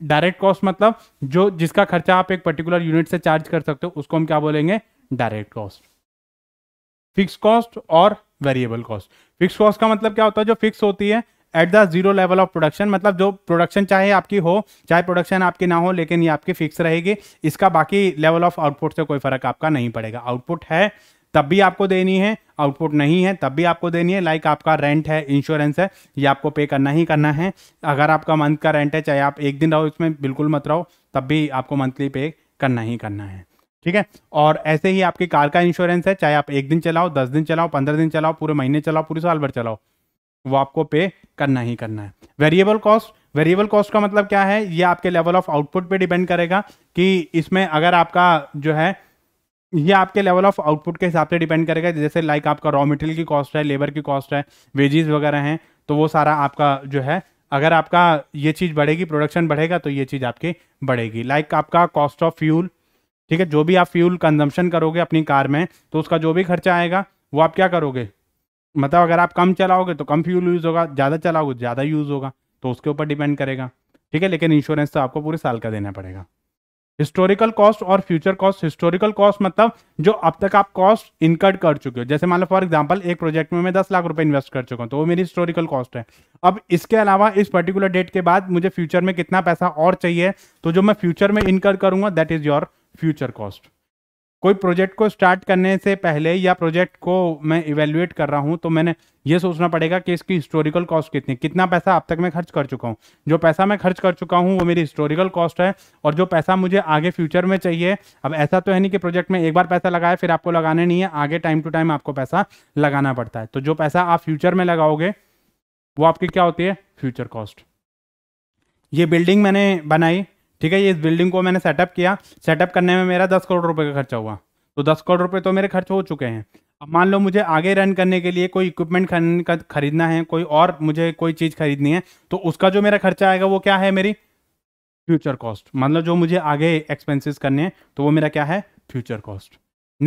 डायरेक्ट कॉस्ट मतलब जो जिसका खर्चा आप एक पर्टिकुलर यूनिट से चार्ज कर सकते हो उसको हम क्या बोलेंगे डायरेक्ट कॉस्ट फिक्स कॉस्ट और वेरिएबल कॉस्ट फिक्स कॉस्ट का मतलब क्या होता है जो फिक्स होती है at the zero level of production मतलब जो प्रोडक्शन चाहे आपकी हो चाहे प्रोडक्शन आपकी ना हो लेकिन ये आपकी फिक्स रहेगी इसका बाकी लेवल ऑफ आउटपुट से कोई फर्क आपका नहीं पड़ेगा आउटपुट है तब भी आपको देनी है आउटपुट नहीं है तब भी आपको देनी है लाइक आपका रेंट है इंश्योरेंस है ये आपको पे करना ही करना है अगर आपका मंथ का रेंट है चाहे आप एक दिन रहो इसमें बिल्कुल मत रहो तब भी आपको मंथली पे करना ही करना है ठीक है और ऐसे ही आपकी कार का इंश्योरेंस है चाहे आप एक दिन चलाओ दस दिन चलाओ पंद्रह दिन चलाओ पूरे महीने चलाओ पूरे साल भर चलाओ वो आपको पे करना ही करना है वेरिएबल कॉस्ट वेरिएबल कॉस्ट का मतलब क्या है ये आपके लेवल ऑफ आउटपुट पे डिपेंड करेगा कि इसमें अगर आपका जो है ये आपके लेवल ऑफ आउटपुट के हिसाब से डिपेंड करेगा जैसे लाइक आपका रॉ मटेरियल की कॉस्ट है लेबर की कॉस्ट है वेजेस वगैरह हैं तो वो सारा आपका जो है अगर आपका ये चीज़ बढ़ेगी प्रोडक्शन बढ़ेगा तो ये चीज़ आपकी बढ़ेगी लाइक आपका कॉस्ट ऑफ फ्यूल ठीक है जो भी आप फ्यूल कंजम्पशन करोगे अपनी कार में तो उसका जो भी खर्चा आएगा वो आप क्या करोगे मतलब अगर आप कम चलाओगे तो कम फ्यूल यूज़ होगा ज़्यादा चलाओगे तो ज़्यादा यूज़ होगा तो उसके ऊपर डिपेंड करेगा ठीक है लेकिन इंश्योरेंस तो आपको पूरे साल का देना पड़ेगा हिस्टोरिकल कॉस्ट और फ्यूचर कॉस्ट हिस्टोरिकल कॉस्ट मतलब जो अब तक आप कॉस्ट इनकर्ड कर चुके हो जैसे मान लो फॉर एग्जांपल एक प्रोजेक्ट में मैं दस लाख रुपए इन्वेस्ट कर चुका हूँ तो वो मेरी हिस्टोरिकल कॉस्ट है अब इसके अलावा इस पर्टिकुलर डेट के बाद मुझे फ्यूचर में कितना पैसा और चाहिए तो जो मैं फ्यूचर में इनकर्ड करूंगा that is your future cost कोई प्रोजेक्ट को स्टार्ट करने से पहले या प्रोजेक्ट को मैं इवेल्युएट कर रहा हूँ तो मैंने ये सोचना पड़ेगा कि इसकी हिस्टोरिकल कॉस्ट कितनी कितना पैसा अब तक मैं खर्च कर चुका हूँ जो पैसा मैं खर्च कर चुका हूँ वो मेरी हिस्टोरिकल कॉस्ट है और जो पैसा मुझे आगे फ्यूचर में चाहिए अब ऐसा तो है नहीं कि प्रोजेक्ट में एक बार पैसा लगाया फिर आपको लगाने नहीं है आगे टाइम टू टाइम आपको पैसा लगाना पड़ता है तो जो पैसा आप फ्यूचर में लगाओगे वो आपकी क्या होती है फ्यूचर कॉस्ट ये बिल्डिंग मैंने बनाई ठीक है ये इस बिल्डिंग को मैंने सेटअप किया सेटअप करने में मेरा दस करोड़ रुपये का खर्चा हुआ तो दस करोड़ रुपये तो मेरे खर्च हो चुके हैं अब मान लो मुझे आगे रन करने के लिए कोई इक्विपमेंट खरीदना है कोई और मुझे कोई चीज़ खरीदनी है तो उसका जो मेरा खर्चा आएगा वो क्या है मेरी फ्यूचर कॉस्ट मतलब जो मुझे आगे एक्सपेंसेस करने हैं तो वो मेरा क्या है फ्यूचर कॉस्ट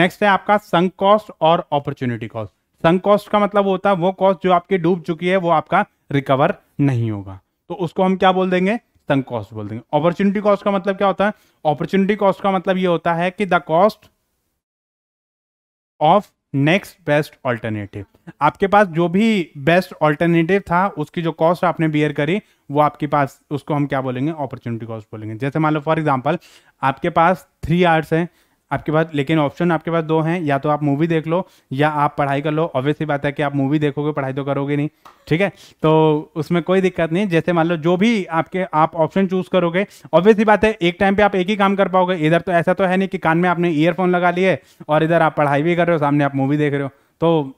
नेक्स्ट है आपका संक कॉस्ट और अपॉर्चुनिटी कॉस्ट संक कॉस्ट का मतलब होता है वो कॉस्ट जो आपकी डूब चुकी है वो आपका रिकवर नहीं होगा तो उसको हम क्या बोल देंगे संक कॉस्ट बोल देंगे अपॉर्चुनिटी कॉस्ट का मतलब क्या होता है अपॉर्चुनिटी कॉस्ट का मतलब ये होता है कि the cost of next best alternative आपके पास जो भी बेस्ट ऑल्टरनेटिव था उसकी जो कॉस्ट आपने बियर करी वो आपके पास उसको हम क्या बोलेंगे अपॉर्चुनिटी कॉस्ट बोलेंगे जैसे मान लो फॉर एग्जाम्पल आपके पास थ्री आर्ट्स हैं आपके पास लेकिन ऑप्शन आपके पास दो हैं या तो आप मूवी देख लो या आप पढ़ाई कर लो ऑब्वियसली बात है कि आप मूवी देखोगे पढ़ाई तो करोगे नहीं ठीक है तो उसमें कोई दिक्कत नहीं जैसे मान लो जो भी आपके आप ऑप्शन चूज करोगे ऑब्वियसली बात है एक टाइम पे आप एक ही काम कर पाओगे इधर तो ऐसा तो है नहीं कि कान में आपने ईयरफोन लगा लिए और इधर आप पढ़ाई भी कर रहे हो सामने आप मूवी देख रहे हो तो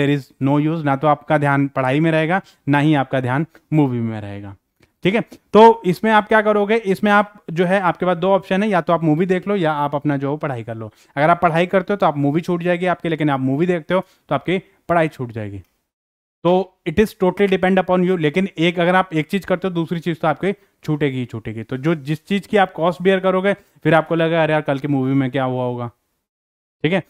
देर इज़ नो यूज़ ना तो आपका ध्यान पढ़ाई में रहेगा ना ही आपका ध्यान मूवी में रहेगा ठीक है तो इसमें आप क्या करोगे इसमें आप जो है आपके पास दो ऑप्शन है या तो आप मूवी देख लो या आप अपना जो पढ़ाई कर लो अगर आप पढ़ाई करते हो तो आप मूवी छूट जाएगी आपकी लेकिन आप मूवी देखते हो तो आपकी पढ़ाई छूट जाएगी तो it is totally depend upon you लेकिन एक अगर आप एक चीज़ करते हो दूसरी चीज़ तो आपकी छूटेगी ही छूटेगी तो जो जिस चीज़ की आप कॉस्ट बियर करोगे फिर आपको लगेगा अरे यार कल की मूवी में क्या हुआ होगा ठीक है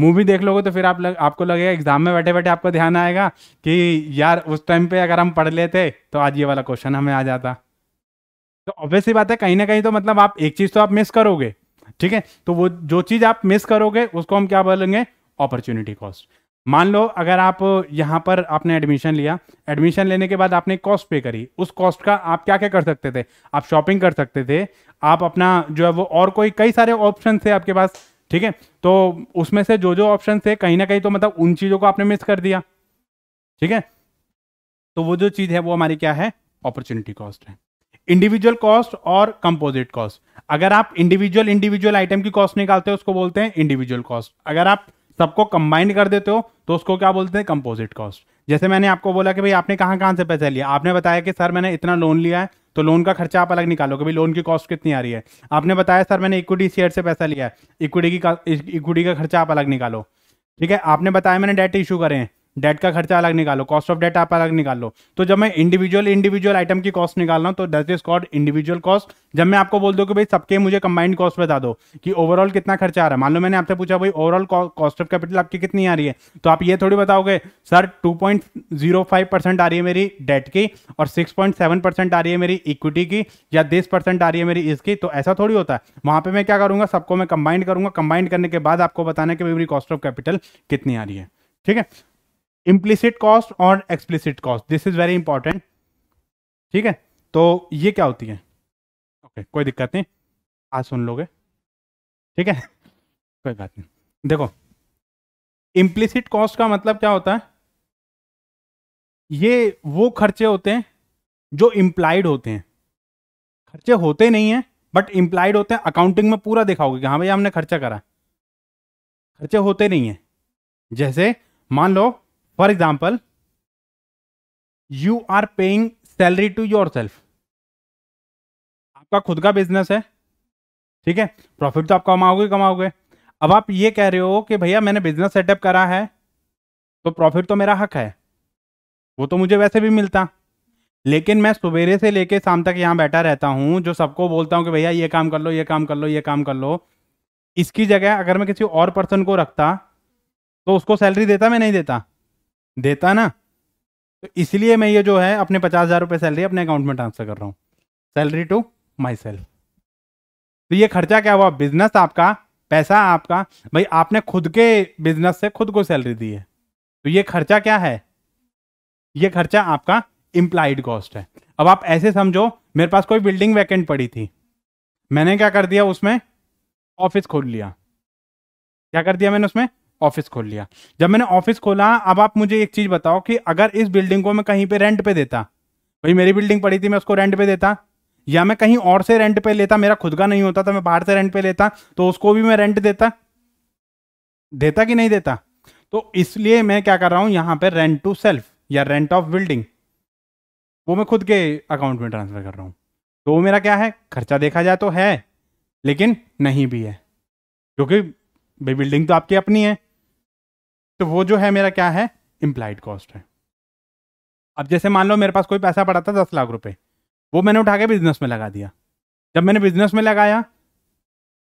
मूवी देख लोगे तो फिर आप लग, आपको लगेगा एग्जाम में बैठे बैठे आपको ध्यान आएगा कि यार उस टाइम पे अगर हम पढ़ लेते तो आज ये वाला क्वेश्चन हमें आ जाता तो ऑब्वियसली बात है कहीं ना कहीं तो मतलब आप एक चीज तो आप मिस करोगे ठीक है तो वो जो चीज आप मिस करोगे उसको हम क्या बोलेंगे अपॉर्चुनिटी कॉस्ट मान लो अगर आप यहाँ पर आपने एडमिशन लिया एडमिशन लेने के बाद आपने कॉस्ट पे करी उस कॉस्ट का आप क्या क्या कर सकते थे आप शॉपिंग कर सकते थे आप अपना जो है वो और कोई कई सारे ऑप्शन थे आपके पास ठीक है तो उसमें से जो जो ऑप्शन थे कहीं ना कहीं तो मतलब उन चीज़ों को आपने मिस कर दिया ठीक है तो वो जो चीज़ है वो हमारी क्या है अपॉर्चुनिटी कॉस्ट है इंडिविजुअल कॉस्ट और कंपोजिट कॉस्ट अगर आप इंडिविजुअल इंडिविजुअल आइटम की कॉस्ट निकालते हो उसको बोलते हैं इंडिविजुअल कॉस्ट अगर आप सबको कंबाइन कर देते हो तो उसको क्या बोलते हैं कंपोजिट कॉस्ट जैसे मैंने आपको बोला कि भाई आपने कहाँ कहाँ से पैसा लिया आपने बताया कि सर मैंने इतना लोन लिया है तो लोन का खर्चा आप अलग निकालो कि भाई लोन की कॉस्ट कितनी आ रही है आपने बताया सर मैंने इक्विटी शेयर से पैसा लिया है इक्विटी की इक्विटी का खर्चा आप अलग निकालो ठीक है आपने बताया मैंने डेट इशू करें डेट का खर्चा अलग निकालो कॉस्ट ऑफ डेट आप अलग निकालो तो जब मैं इंडिविजुअल इंडिविजुअल आइटम की कॉस्ट निकाल रहा हूँ तो that is called individual cost जब मैं आपको बोल दो कि भाई सबके मुझे कंबाइंड कॉस्ट बता दो कि ओवरऑल कितना खर्चा आ रहा है मान लो मैंने आपसे पूछा भाई ओवरऑल कॉस्ट ऑफ कैपिटल आपकी कितनी आ रही है तो आप ये थोड़ी बताओगे सर टू आ रही है मेरी डेट की और सिक्स आ रही है मेरी इक्विटी की या दिस परसेंट आ रही है मेरी इसकी तो ऐसा थोड़ी होता है वहां पर मैं क्या करूंगा सबको मैं कंबाइंड करूंगा कंबाइंड करने के बाद आपको बताना कि मेरी कॉस्ट ऑफ कैपिटल कितनी आ रही है ठीक है इम्प्लिसिट कॉस्ट और explicit cost this is very important ठीक है तो ये क्या होती है ओके okay, कोई दिक्कत नहीं आज सुन लोगे ठीक है कोई बात नहीं देखो इम्प्लिसिट कॉस्ट का मतलब क्या होता है ये वो खर्चे होते हैं जो इम्प्लाइड होते हैं खर्चे होते नहीं हैं बट इम्प्लाइड होते हैं अकाउंटिंग में पूरा दिखाओगे कि हाँ भाई हमने खर्चा करा खर्चे होते नहीं हैं जैसे मान लो example you are paying salary to yourself आपका खुद का बिजनेस है ठीक है प्रॉफिट तो आप कमाओगे कमाओगे अब आप ये कह रहे हो कि भैया मैंने बिजनेस सेटअप करा है तो प्रॉफिट तो मेरा हक है वो तो मुझे वैसे भी मिलता लेकिन मैं सवेरे से लेके शाम तक यहाँ बैठा रहता हूँ जो सबको बोलता हूँ कि भैया ये काम कर लो ये काम कर लो ये काम कर लो इसकी जगह अगर मैं किसी और पर्सन को रखता तो उसको सैलरी देता मैं नहीं देता देता ना तो इसलिए मैं ये जो है अपने पचास हज़ार रुपये सैलरी अपने अकाउंट में ट्रांसफर कर रहा हूँ सैलरी टू माई सेल्फ तो ये खर्चा क्या हुआ बिजनेस आपका पैसा आपका भाई आपने खुद के बिजनेस से खुद को सैलरी दी है तो ये खर्चा क्या है ये खर्चा आपका इम्प्लाइड कॉस्ट है अब आप ऐसे समझो मेरे पास कोई बिल्डिंग वैकेंट पड़ी थी मैंने क्या कर दिया उसमें ऑफिस खोल लिया क्या कर दिया मैंने उसमें ऑफिस खोल लिया जब मैंने ऑफिस खोला अब आप मुझे एक चीज बताओ कि अगर इस बिल्डिंग को मैं कहीं पे रेंट पे देता भाई मेरी बिल्डिंग पड़ी थी मैं उसको रेंट पे देता या मैं कहीं और से रेंट पे लेता मेरा खुद का नहीं होता था तो मैं बाहर से रेंट पे लेता तो उसको भी मैं रेंट देता देता कि नहीं देता तो इसलिए मैं क्या कर रहा हूं यहां पर रेंट टू सेल्फ या रेंट ऑफ बिल्डिंग वो मैं खुद के अकाउंट में ट्रांसफर कर रहा हूं तो वो मेरा क्या है खर्चा देखा जाए तो है लेकिन नहीं भी है क्योंकि बिल्डिंग तो आपकी अपनी है तो वो जो है मेरा क्या है इम्प्लाइड कॉस्ट है अब जैसे मान लो मेरे पास कोई पैसा पड़ा था दस लाख रुपए वो मैंने उठा के बिजनेस में लगा दिया जब मैंने बिजनेस में लगाया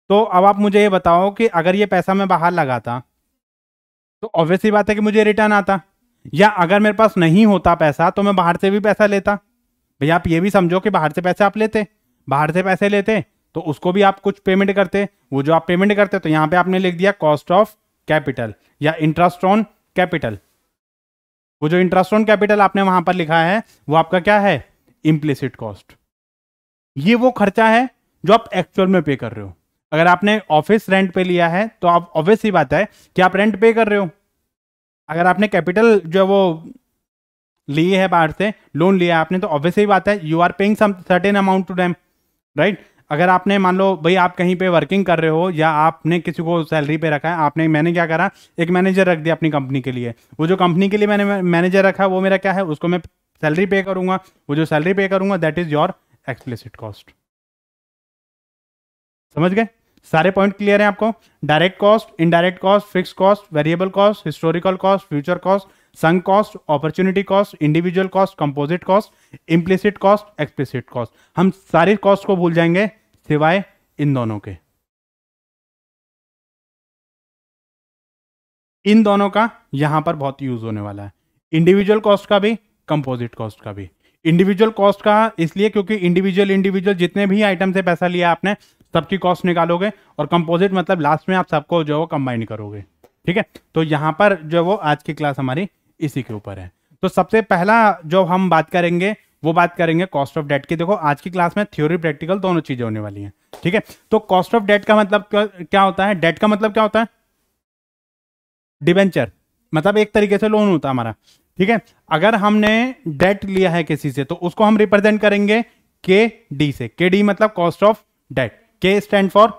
तो अब आप मुझे ये बताओ कि अगर ये पैसा मैं बाहर लगाता तो ऑब्वियसली बात है कि मुझे रिटर्न आता या अगर मेरे पास नहीं होता पैसा तो मैं बाहर से भी पैसा लेता भैया आप ये भी समझो कि बाहर से पैसे आप लेते बाहर से पैसे लेते तो उसको भी आप कुछ पेमेंट करते वो जो आप पेमेंट करते तो यहाँ पे आपने लिख दिया कॉस्ट ऑफ कैपिटल या इंट्रास्ट्रॉन कैपिटल वो जो इंट्रास्ट्रॉन कैपिटल आपने वहां पर लिखा है वो आपका क्या है इम्प्लिसिट कॉस्ट ये वो खर्चा है जो आप एक्चुअल में पे कर रहे हो अगर आपने ऑफिस रेंट पे लिया है तो आप ऑब्वियस ही बात है कि आप रेंट पे कर रहे हो अगर आपने कैपिटल जो है वो लिए है बाहर से लोन लिया है आपने तो ऑब्वियस ही बात है you are paying some certain amount to them right अगर आपने मान लो भाई आप कहीं पे वर्किंग कर रहे हो या आपने किसी को सैलरी पे रखा है आपने मैंने क्या करा एक मैनेजर रख दिया अपनी कंपनी के लिए वो जो कंपनी के लिए मैंने मैनेजर रखा वो मेरा क्या है उसको मैं सैलरी पे करूंगा वो जो सैलरी पे करूंगा that is your explicit cost समझ गए सारे पॉइंट क्लियर हैं आपको direct cost indirect cost fix cost variable cost historical cost future cost sunk cost opportunity cost individual cost composite cost implicit cost explicit cost हम सारे cost को भूल जाएंगे सिवाय इन दोनों के इन दोनों का यहां पर बहुत यूज होने वाला है इंडिविजुअल कॉस्ट का भी कंपोजिट कॉस्ट का भी इंडिविजुअल कॉस्ट का इसलिए क्योंकि इंडिविजुअल इंडिविजुअल जितने भी आइटम से पैसा लिया आपने सबकी कॉस्ट निकालोगे और कंपोजिट मतलब लास्ट में आप सबको जो है कंबाइन करोगे ठीक है तो यहां पर जो वो आज की क्लास हमारी इसी के ऊपर है तो सबसे पहला जो हम बात करेंगे वो बात करेंगे कॉस्ट ऑफ डेट की देखो आज की क्लास में थ्योरी प्रैक्टिकल दोनों चीजें होने वाली हैं ठीक है तो कॉस्ट ऑफ डेट का मतलब क्या होता है डेट का मतलब क्या होता है डिवेंचर मतलब एक तरीके से लोन होता है हमारा ठीक है अगर हमने डेट लिया है किसी से तो उसको हम रिप्रेजेंट करेंगे के डी से के डी मतलब cost of debt K stand for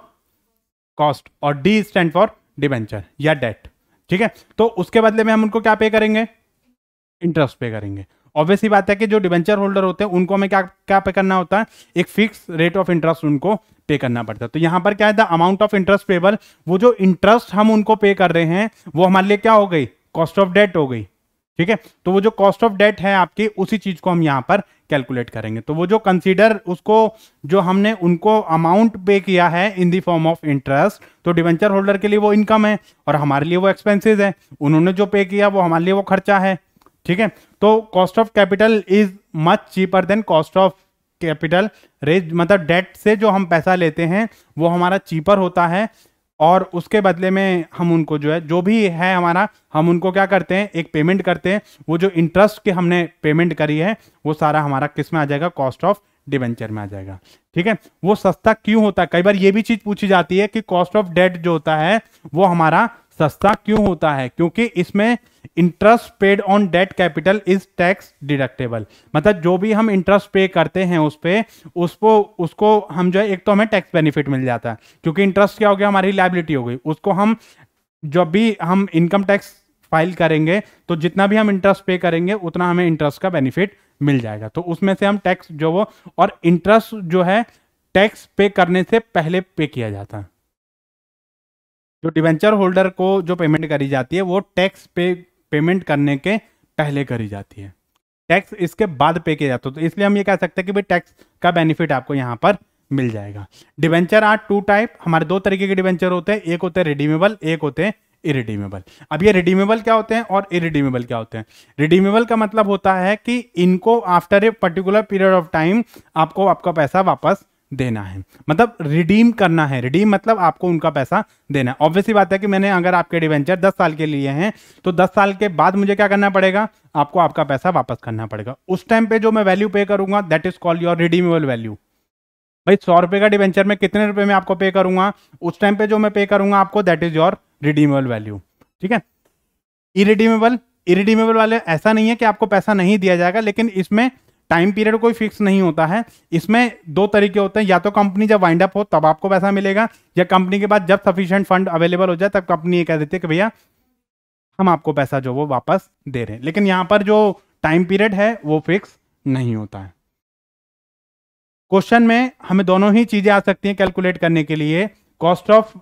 cost और डी स्टैंड फॉर डिवेंचर या डेट ठीक है तो उसके बदले में हम उनको क्या पे करेंगे इंटरेस्ट पे करेंगे ऑब्वियसली बात है कि जो डिवेंचर होल्डर होते हैं उनको हमें क्या क्या पे करना होता है एक फिक्स रेट ऑफ इंटरेस्ट उनको पे करना पड़ता है तो यहाँ पर क्या है the amount of interest payable वो जो इंटरेस्ट हम उनको पे कर रहे हैं वो हमारे लिए क्या हो गई कॉस्ट ऑफ डेट हो गई ठीक है तो वो जो कॉस्ट ऑफ डेट है आपकी उसी चीज को हम यहाँ पर कैलकुलेट करेंगे तो वो जो कंसीडर उसको जो हमने उनको अमाउंट पे किया है in the form of interest तो डिवेंचर होल्डर के लिए वो इनकम है और हमारे लिए वो एक्सपेंसेस है उन्होंने जो पे किया वो हमारे लिए वो खर्चा है ठीक है तो cost of capital is much cheaper than cost of capital raise मतलब डेट से जो हम पैसा लेते हैं वो हमारा चीपर होता है और उसके बदले में हम उनको जो है जो भी है हमारा हम उनको क्या करते हैं एक पेमेंट करते हैं वो जो इंटरेस्ट के हमने पेमेंट करी है वो सारा हमारा किस में आ जाएगा कॉस्ट ऑफ डिवेंचर में आ जाएगा ठीक है वो सस्ता क्यों होता है कई बार ये भी चीज पूछी जाती है कि कॉस्ट ऑफ डेट जो होता है वो हमारा सस्ता क्यों होता है क्योंकि इसमें interest paid on debt capital is tax deductible मतलब जो भी हम इंटरेस्ट पे करते हैं उस पर उसको उसको हम जो है एक तो हमें टैक्स बेनिफिट मिल जाता है क्योंकि इंटरेस्ट क्या हो गया हमारी लाइबिलिटी हो गई उसको हम जब भी हम इनकम टैक्स फाइल करेंगे तो जितना भी हम इंटरेस्ट पे करेंगे उतना हमें इंटरेस्ट का बेनिफिट मिल जाएगा तो उसमें से हम टैक्स जो वो और इंटरेस्ट जो है टैक्स पे करने से पहले पे किया जाता है जो डिवेंचर होल्डर को जो पेमेंट करी जाती है वो टैक्स पे पेमेंट करने के पहले करी जाती है टैक्स इसके बाद पे किया जाता है तो इसलिए हम ये कह सकते हैं कि भाई टैक्स का बेनिफिट आपको यहाँ पर मिल जाएगा डिवेंचर आर टू टाइप हमारे दो तरीके के डिवेंचर होते हैं एक होते हैं रिडीमेबल एक होते हैं इरिडीमेबल अब ये रिडीमेबल क्या होते हैं और इरिडीमेबल क्या होते हैं रिडीमेबल का मतलब होता है कि इनको after a particular period of time आपको आपका पैसा वापस देना है मतलब रिडीम करना है रिडीम मतलब आपको उनका पैसा देना है ऑब्वियसली बात है कि मैंने अगर आपके डिवेंचर 10 साल के लिए हैं तो 10 साल के बाद मुझे क्या करना पड़ेगा आपको आपका पैसा वापस करना पड़ेगा उस टाइम पे जो मैं वैल्यू पे करूंगा that is called your redeemable value भाई सौ रुपए का डिवेंचर में कितने रुपए में आपको पे करूंगा उस टाइम पे जो मैं पे करूंगा आपको that is your redeemable value ठीक है इरिडीमेबल इरिडीमेबल वाले ऐसा नहीं है कि आपको पैसा नहीं दिया जाएगा लेकिन इसमें टाइम पीरियड कोई फिक्स नहीं होता है इसमें दो तरीके होते हैं या तो कंपनी जब वाइंड अप हो तब आपको पैसा मिलेगा या कंपनी के बाद जब सफिशियंट फंड अवेलेबल हो जाए तब कंपनी ये कह देती है कि भैया हम आपको पैसा जो वो वापस दे रहे हैं लेकिन यहां पर जो टाइम पीरियड है वो फिक्स नहीं होता है क्वेश्चन में हमें दोनों ही चीज़ें आ सकती हैं कैलकुलेट करने के लिए कॉस्ट ऑफ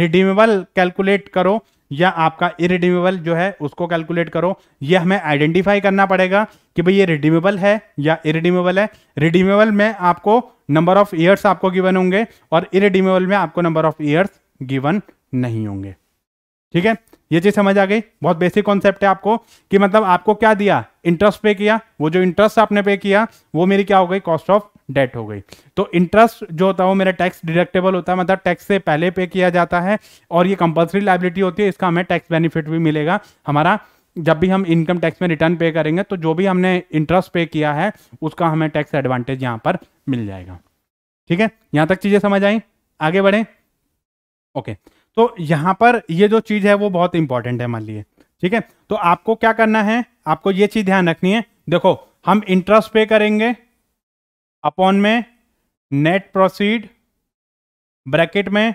रिडीमेबल कैलकुलेट करो या आपका इरिडीमेबल जो है उसको कैलकुलेट करो ये हमें आइडेंटिफाई करना पड़ेगा कि भाई ये रिडीमेबल है या इरिडीमेबल है रिडीमेबल में आपको नंबर ऑफ ईयर्स आपको गिवन होंगे और इरिडीमेबल में आपको नंबर ऑफ ईयर्स गिवन नहीं होंगे ठीक है ये चीज समझ आ गई बहुत बेसिक कॉन्सेप्ट है आपको कि मतलब आपको क्या दिया इंटरेस्ट पे किया वो जो इंटरेस्ट आपने पे किया वो मेरी क्या हो गई कॉस्ट ऑफ डेट हो गई तो इंटरेस्ट जो होता है वो मेरा टैक्स डिडक्टेबल होता है मतलब टैक्स से पहले पे किया जाता है और ये कंपलसरी लाइबिलिटी होती है इसका हमें टैक्स बेनिफिट भी मिलेगा हमारा जब भी हम इनकम टैक्स में रिटर्न पे करेंगे तो जो भी हमने इंटरेस्ट पे किया है उसका हमें टैक्स एडवांटेज यहाँ पर मिल जाएगा ठीक है यहाँ तक चीज़ें समझ आई आगे बढ़ें ओके okay. तो यहां पर ये जो चीज है वो बहुत इंपॉर्टेंट है मान लिए ठीक है तो आपको क्या करना है आपको ये चीज ध्यान रखनी है देखो हम इंटरेस्ट पे करेंगे अपॉन में नेट प्रोसीड ब्रैकेट में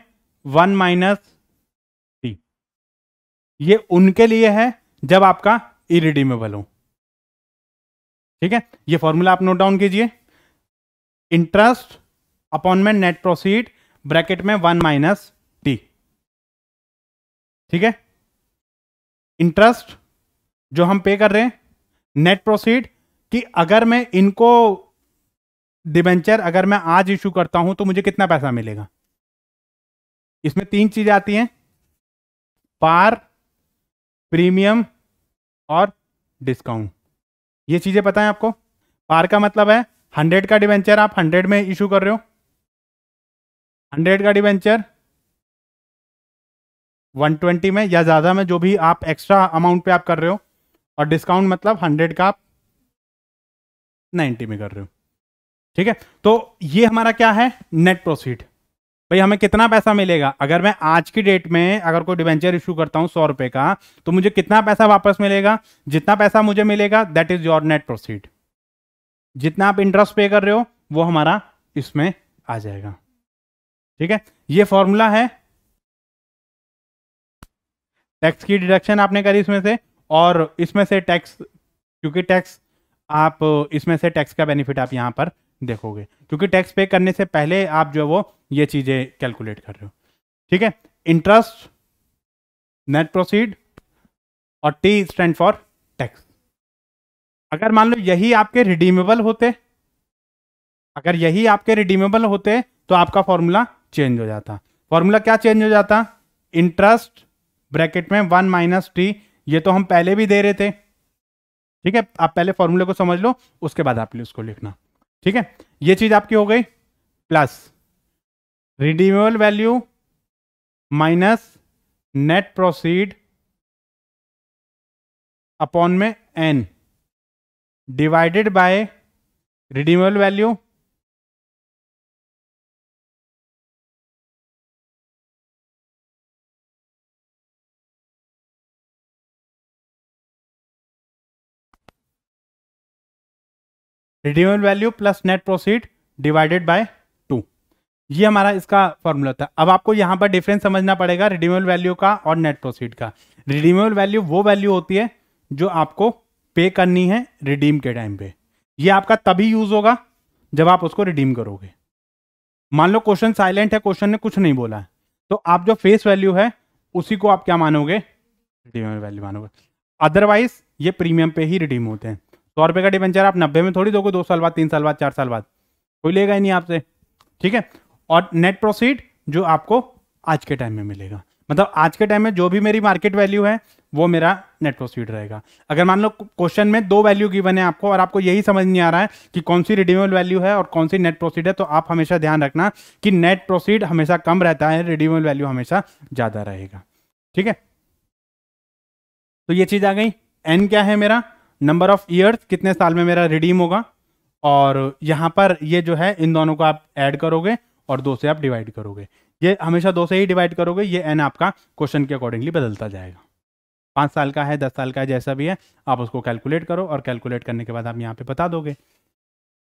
वन माइनस टी ये उनके लिए है जब आपका इरिडीमेबल हो ठीक है ये फॉर्मूला आप नोट डाउन कीजिए इंटरेस्ट अपॉन में नेट प्रोसीड ब्रैकेट में वन माइनस ठीक है इंटरेस्ट जो हम पे कर रहे हैं नेट प्रोसीड कि अगर मैं इनको डिबेंचर अगर मैं आज इशू करता हूं तो मुझे कितना पैसा मिलेगा इसमें तीन चीजें आती हैं पार प्रीमियम और डिस्काउंट ये चीजें पता है आपको पार का मतलब है हंड्रेड का डिवेंचर आप हंड्रेड में इशू कर रहे हो हंड्रेड का डिवेंचर 120 में या ज़्यादा में जो भी आप एक्स्ट्रा अमाउंट पे आप कर रहे हो और डिस्काउंट मतलब 100 का आप 90 में कर रहे हो ठीक है तो ये हमारा क्या है नेट प्रोसीड भाई हमें कितना पैसा मिलेगा अगर मैं आज की डेट में अगर कोई डिवेंचर इशू करता हूँ सौ रुपये का तो मुझे कितना पैसा वापस मिलेगा जितना पैसा मुझे मिलेगा that is your net proceed जितना आप इंटरेस्ट पे कर रहे हो वो हमारा इसमें आ जाएगा ठीक है ये फॉर्मूला है टैक्स की डिडक्शन आपने करी इसमें से और इसमें से टैक्स क्योंकि टैक्स आप इसमें से टैक्स का बेनिफिट आप यहाँ पर देखोगे क्योंकि टैक्स पे करने से पहले आप जो वो ये चीज़ें कैलकुलेट कर रहे हो ठीक है इंटरेस्ट नेट प्रोसीड और टी स्टैंड फॉर टैक्स अगर मान लो यही आपके रिडीमेबल होते अगर यही आपके रिडीमेबल होते तो आपका फॉर्मूला चेंज हो जाता फॉर्मूला क्या चेंज हो जाता इंटरेस्ट ब्रैकेट में वन माइनस टी ये तो हम पहले भी दे रहे थे ठीक है आप पहले फॉर्मूले को समझ लो उसके बाद आप उसको लिखना ठीक है ये चीज आपकी हो गई plus redeemable value minus net proceed upon में N divided by redeemable value redeemable value plus net proceed divided by two ये हमारा इसका फॉर्मूला था अब आपको यहाँ पर डिफरेंस समझना पड़ेगा रिडीमेबल वैल्यू का और नेट प्रोसीड का रिडीमेबल वैल्यू वो वैल्यू होती है जो आपको पे करनी है रिडीम के टाइम पे ये आपका तभी यूज होगा जब आप उसको रिडीम करोगे मान लो क्वेश्चन साइलेंट है क्वेश्चन ने कुछ नहीं बोला तो आप जो फेस वैल्यू है उसी को आप क्या मानोगे रिडीमेबल वैल्यू मानोगे अदरवाइज ये प्रीमियम पे ही रिडीम होते हैं सौ रुपये का डिवेंचर आप नब्बे में थोड़ी दोगे दो साल बाद तीन साल बाद चार साल बाद कोई लेगा ही नहीं आपसे ठीक है और नेट प्रोसीड जो आपको आज के टाइम में मिलेगा मतलब आज के टाइम में जो भी मेरी मार्केट वैल्यू है वो मेरा नेट प्रोसीड रहेगा अगर मान लो क्वेश्चन में दो वैल्यू गिवन है आपको और आपको यही समझ नहीं आ रहा है कि कौन सी रिडीमेबल वैल्यू है और कौन सी नेट प्रोसीड है तो आप हमेशा ध्यान रखना कि नेट प्रोसीड हमेशा कम रहता है रिड्यूमल वैल्यू हमेशा ज़्यादा रहेगा ठीक है तो ये चीज़ आ गई एन क्या है मेरा नंबर ऑफ ईयर्स कितने साल में मेरा रिडीम होगा और यहाँ पर ये जो है इन दोनों को आप ऐड करोगे और दो से आप डिवाइड करोगे ये हमेशा दो से ही डिवाइड करोगे ये एन आपका क्वेश्चन के अकॉर्डिंगली बदलता जाएगा पाँच साल का है दस साल का है जैसा भी है आप उसको कैलकुलेट करो और कैलकुलेट करने के बाद आप यहाँ पे बता दोगे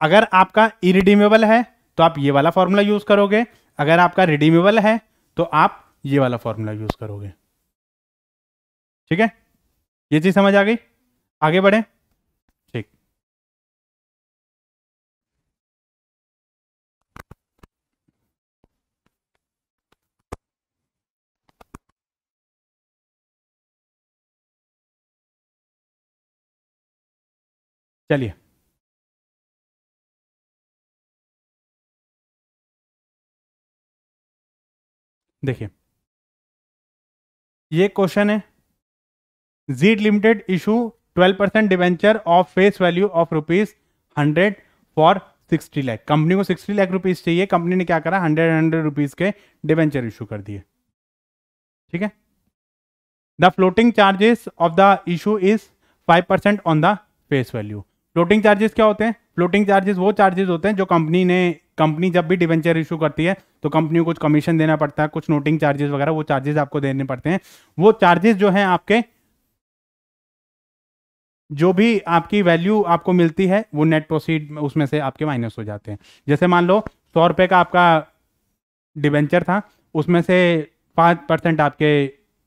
अगर आपका इरिडीमेबल है तो आप ये वाला फॉर्मूला यूज़ करोगे अगर आपका रिडीमेबल है तो आप ये वाला फॉर्मूला यूज़ करोगे ठीक है ये चीज़ समझ आ गई आगे बढ़े ठीक चलिए देखिए ये क्वेश्चन है Z limited issue twelve percent debenture of face value of rupees hundred for sixty lakh company को सिक्सटी लैख रुपीज चाहिए कंपनी ने क्या करा हंड्रेड हंड्रेड रुपीज के डिवेंचर इशू कर दिए ठीक है the floating charges of the issue is five percent on the face value floating charges क्या होते हैं फ्लोटिंग चार्जेस वो चार्जेस होते हैं जो कंपनी ने कंपनी जब भी डिवेंचर इशू करती है तो कंपनी को कुछ कमीशन देना पड़ता है कुछ नोटिंग चार्जेस वगैरह वो चार्जेस आपको देने पड़ते हैं वो चार्जेस जो है आपके जो भी आपकी वैल्यू आपको मिलती है वो नेट प्रोसीड उसमें से आपके माइनस हो जाते हैं जैसे मान लो सौ रुपये का आपका डिबेंचर था उसमें से पाँच परसेंट आपके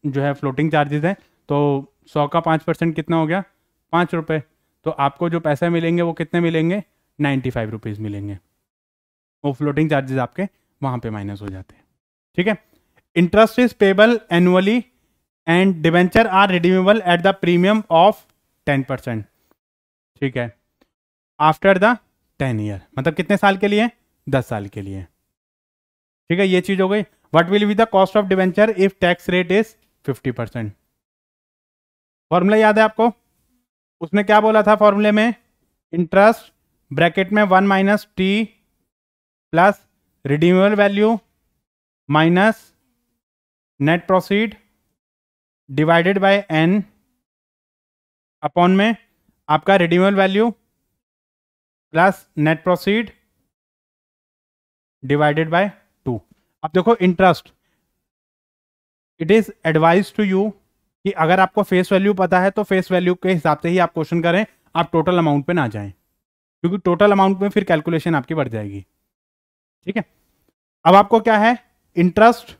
जो है फ्लोटिंग चार्जेस हैं तो सौ का पाँच परसेंट कितना हो गया पाँच रुपये तो आपको जो पैसे मिलेंगे वो कितने मिलेंगे नाइन्टी फाइव रुपीज़ मिलेंगे वो फ्लोटिंग चार्जेस आपके वहाँ पे माइनस हो जाते हैं ठीक है interest is payable annually and debenture are redeemable at the premium of ten percent ठीक है आफ्टर द टेन ईयर मतलब कितने साल के लिए दस साल के लिए ठीक है ये चीज हो गई what will be the cost of debenture if tax rate is fifty percent formula याद है आपको उसमें क्या बोला था फॉर्मूले में इंटरेस्ट ब्रैकेट में one minus T plus redeemable value minus net proceed divided by N upon में आपका redeemable value plus net proceed divided by two अब देखो interest it is advise to you कि अगर आपको फेस वैल्यू पता है तो फेस वैल्यू के हिसाब से ही आप क्वेश्चन करें आप टोटल अमाउंट पे ना जाएं क्योंकि टोटल अमाउंट में फिर कैलकुलेशन आपकी बढ़ जाएगी ठीक है अब आपको क्या है इंटरेस्ट